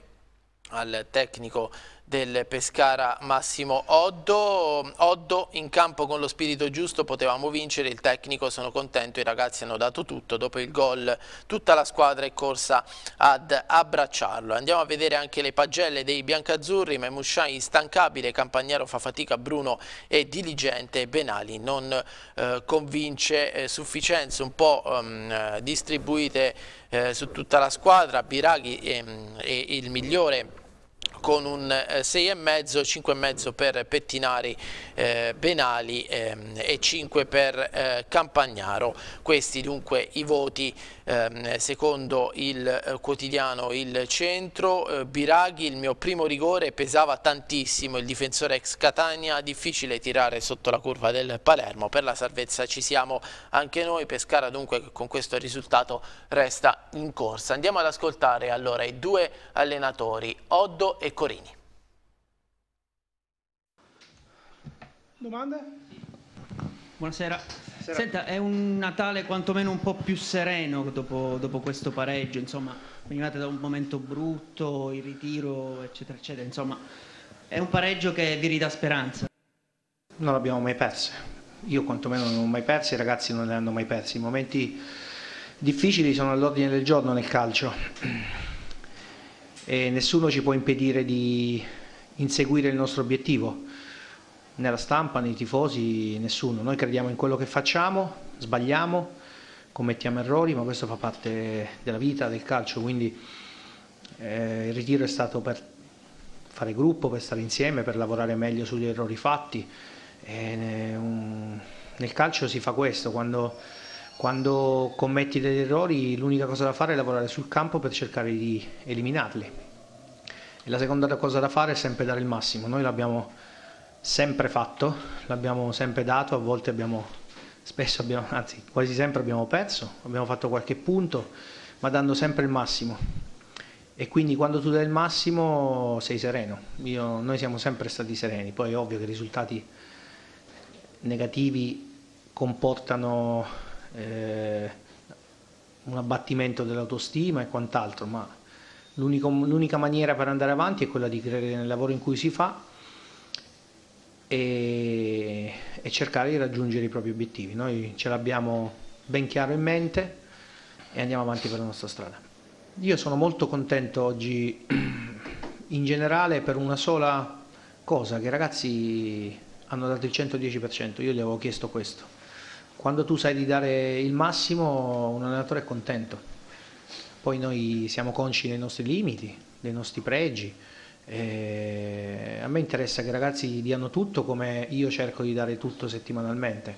al tecnico del Pescara Massimo Oddo. Oddo in campo con lo spirito giusto, potevamo vincere, il tecnico sono contento, i ragazzi hanno dato tutto, dopo il gol tutta la squadra è corsa ad abbracciarlo. Andiamo a vedere anche le pagelle dei biancazzurri, Memusciai instancabile, Campagnaro fa fatica, Bruno è diligente, Benali non eh, convince, eh, sufficienze un po' ehm, distribuite eh, su tutta la squadra, Biraghi è, ehm, è il migliore con un 6,5, eh, 5,5 per Pettinari eh, Benali ehm, e 5 per eh, Campagnaro. Questi dunque i voti ehm, secondo il eh, quotidiano Il Centro. Eh, Biraghi, il mio primo rigore pesava tantissimo, il difensore ex Catania, difficile tirare sotto la curva del Palermo. Per la salvezza ci siamo anche noi, Pescara dunque con questo risultato resta in corsa. Andiamo ad ascoltare allora i due allenatori, Oddo e Pecorini. Domande? Buonasera. Buonasera. Senta, è un Natale quantomeno un po' più sereno dopo, dopo questo pareggio, insomma, venivate da un momento brutto, il ritiro, eccetera, eccetera, insomma, è un pareggio che vi ridà speranza. Non l'abbiamo mai perso, io quantomeno non l'ho mai perso, i ragazzi non le hanno mai persi, i momenti difficili sono all'ordine del giorno nel calcio e nessuno ci può impedire di inseguire il nostro obiettivo, nella stampa, nei tifosi, nessuno. Noi crediamo in quello che facciamo, sbagliamo, commettiamo errori, ma questo fa parte della vita, del calcio, quindi eh, il ritiro è stato per fare gruppo, per stare insieme, per lavorare meglio sugli errori fatti. E, eh, un... nel calcio si fa questo, quando quando commetti degli errori l'unica cosa da fare è lavorare sul campo per cercare di eliminarli. E la seconda cosa da fare è sempre dare il massimo. Noi l'abbiamo sempre fatto, l'abbiamo sempre dato, a volte abbiamo, spesso abbiamo, anzi quasi sempre abbiamo perso, abbiamo fatto qualche punto, ma dando sempre il massimo e quindi quando tu dai il massimo sei sereno. Io, noi siamo sempre stati sereni, poi è ovvio che i risultati negativi comportano eh, un abbattimento dell'autostima e quant'altro, ma l'unica maniera per andare avanti è quella di credere nel lavoro in cui si fa e, e cercare di raggiungere i propri obiettivi. Noi ce l'abbiamo ben chiaro in mente e andiamo avanti per la nostra strada. Io sono molto contento oggi in generale per una sola cosa, che i ragazzi hanno dato il 110%, io gli avevo chiesto questo quando tu sai di dare il massimo un allenatore è contento. Poi noi siamo consci dei nostri limiti, dei nostri pregi. E eh, a me interessa che i ragazzi diano tutto come io cerco di dare tutto settimanalmente,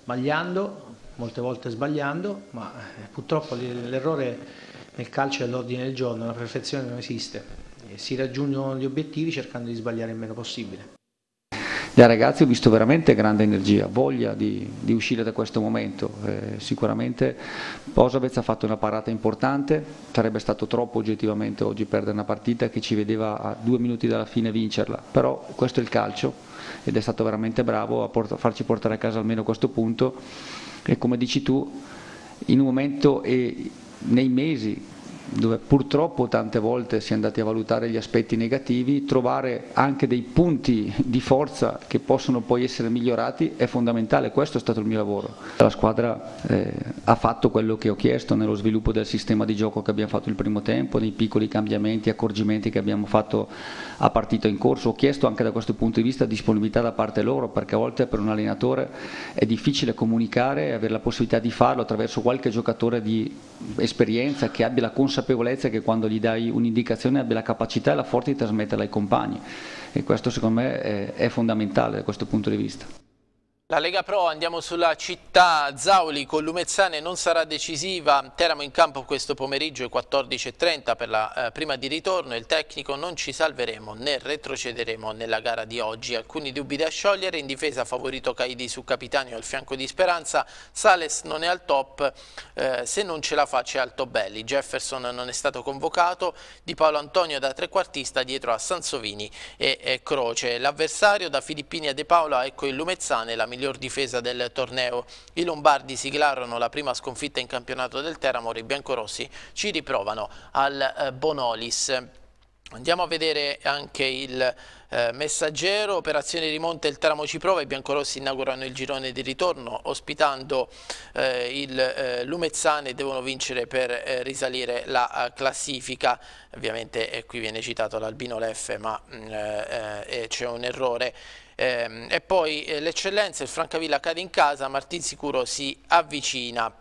sbagliando, molte volte sbagliando, ma eh, purtroppo l'errore nel calcio è l'ordine del giorno, la perfezione non esiste. Si raggiungono gli obiettivi cercando di sbagliare il meno possibile da ragazzi ho visto veramente grande energia, voglia di, di uscire da questo momento. Eh, sicuramente Posavez ha fatto una parata importante, sarebbe stato troppo oggettivamente oggi perdere una partita che ci vedeva a due minuti dalla fine vincerla, però questo è il calcio ed è stato veramente bravo a port farci portare a casa almeno questo punto e come dici tu in un momento e nei mesi dove purtroppo tante volte si è andati a valutare gli aspetti negativi, trovare anche dei punti di forza che possono poi essere migliorati è fondamentale, questo è stato il mio lavoro. La squadra eh, ha fatto quello che ho chiesto nello sviluppo del sistema di gioco che abbiamo fatto il primo tempo, nei piccoli cambiamenti, accorgimenti che abbiamo fatto a partita in corso. Ho chiesto anche da questo punto di vista disponibilità da parte loro perché a volte per un allenatore è difficile comunicare e avere la possibilità di farlo attraverso qualche giocatore di esperienza che abbia la consapevolezza che quando gli dai un'indicazione abbia la capacità e la forza di trasmetterla ai compagni e questo secondo me è fondamentale da questo punto di vista. La Lega Pro, andiamo sulla città Zauli con Lumezzane, non sarà decisiva, Teramo in campo questo pomeriggio 14.30 per la eh, prima di ritorno, il tecnico non ci salveremo né retrocederemo nella gara di oggi, alcuni dubbi da sciogliere, in difesa favorito Caidi su Capitanio al fianco di Speranza, Sales non è al top, eh, se non ce la fa c'è Altobelli, Jefferson non è stato convocato, Di Paolo Antonio da trequartista dietro a Sansovini e, e Croce, l'avversario da Filippini a De Paola, ecco il Lumezzane, la migliore miglior difesa del torneo. I Lombardi siglarono la prima sconfitta in campionato del Teramo, i biancorossi ci riprovano al eh, Bonolis. Andiamo a vedere anche il eh, messaggero, operazione rimonta il Teramo ci prova, i biancorossi inaugurano il girone di ritorno ospitando eh, il Lumezzane e devono vincere per risalire la classifica, ovviamente qui viene citato l'Albino Leffe ma mm, c'è un errore Ehm, e poi eh, l'eccellenza, il Francavilla cade in casa, Martin Sicuro si avvicina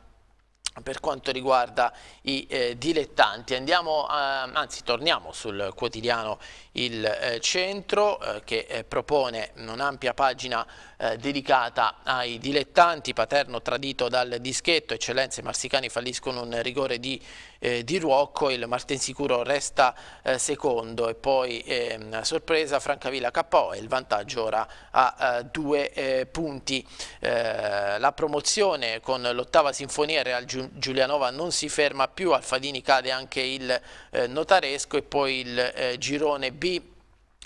per quanto riguarda i eh, dilettanti. Andiamo, a, anzi torniamo sul quotidiano Il eh, Centro eh, che propone un'ampia pagina eh, dedicata ai dilettanti, Paterno tradito dal dischetto, eccellenze marsicani falliscono un rigore di, eh, di Ruocco, il Martensicuro resta eh, secondo e poi ehm, a sorpresa Francavilla KO e il vantaggio ora a eh, due eh, punti. la promozione con l'ottava sinfonia Real Giulianova non si ferma più, Alfadini cade anche il notaresco e poi il girone B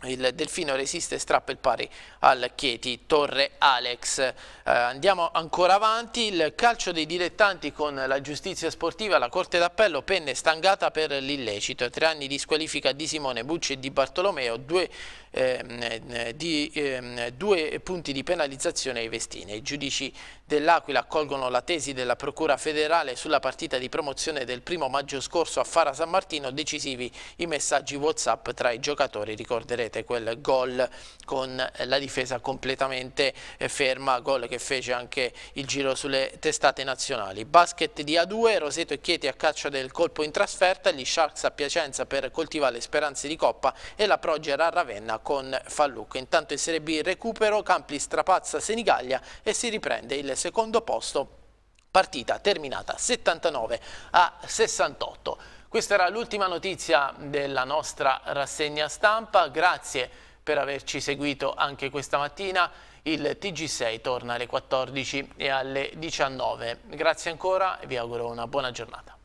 il Delfino resiste e strappa il pari al Chieti, Torre Alex. Eh, andiamo ancora avanti, il calcio dei dilettanti con la giustizia sportiva, la Corte d'Appello, penne stangata per l'illecito, tre anni di squalifica di Simone Bucci e di Bartolomeo, due Ehm, eh, di ehm, due punti di penalizzazione ai Vestini. I giudici dell'Aquila accolgono la tesi della Procura federale sulla partita di promozione del primo maggio scorso a Fara San Martino, decisivi i messaggi Whatsapp tra i giocatori, ricorderete quel gol con la difesa completamente eh, ferma, gol che fece anche il giro sulle testate nazionali. Basket di A2, Roseto e Chieti a caccia del colpo in trasferta, gli Sharks a Piacenza per coltivare le speranze di Coppa e la Proger a Ravenna con Fallucco. Intanto in Serie B il recupero, Campli strapazza Senigallia e si riprende il secondo posto. Partita terminata 79 a 68. Questa era l'ultima notizia della nostra rassegna stampa. Grazie per averci seguito anche questa mattina. Il TG6 torna alle 14 e alle 19. Grazie ancora e vi auguro una buona giornata.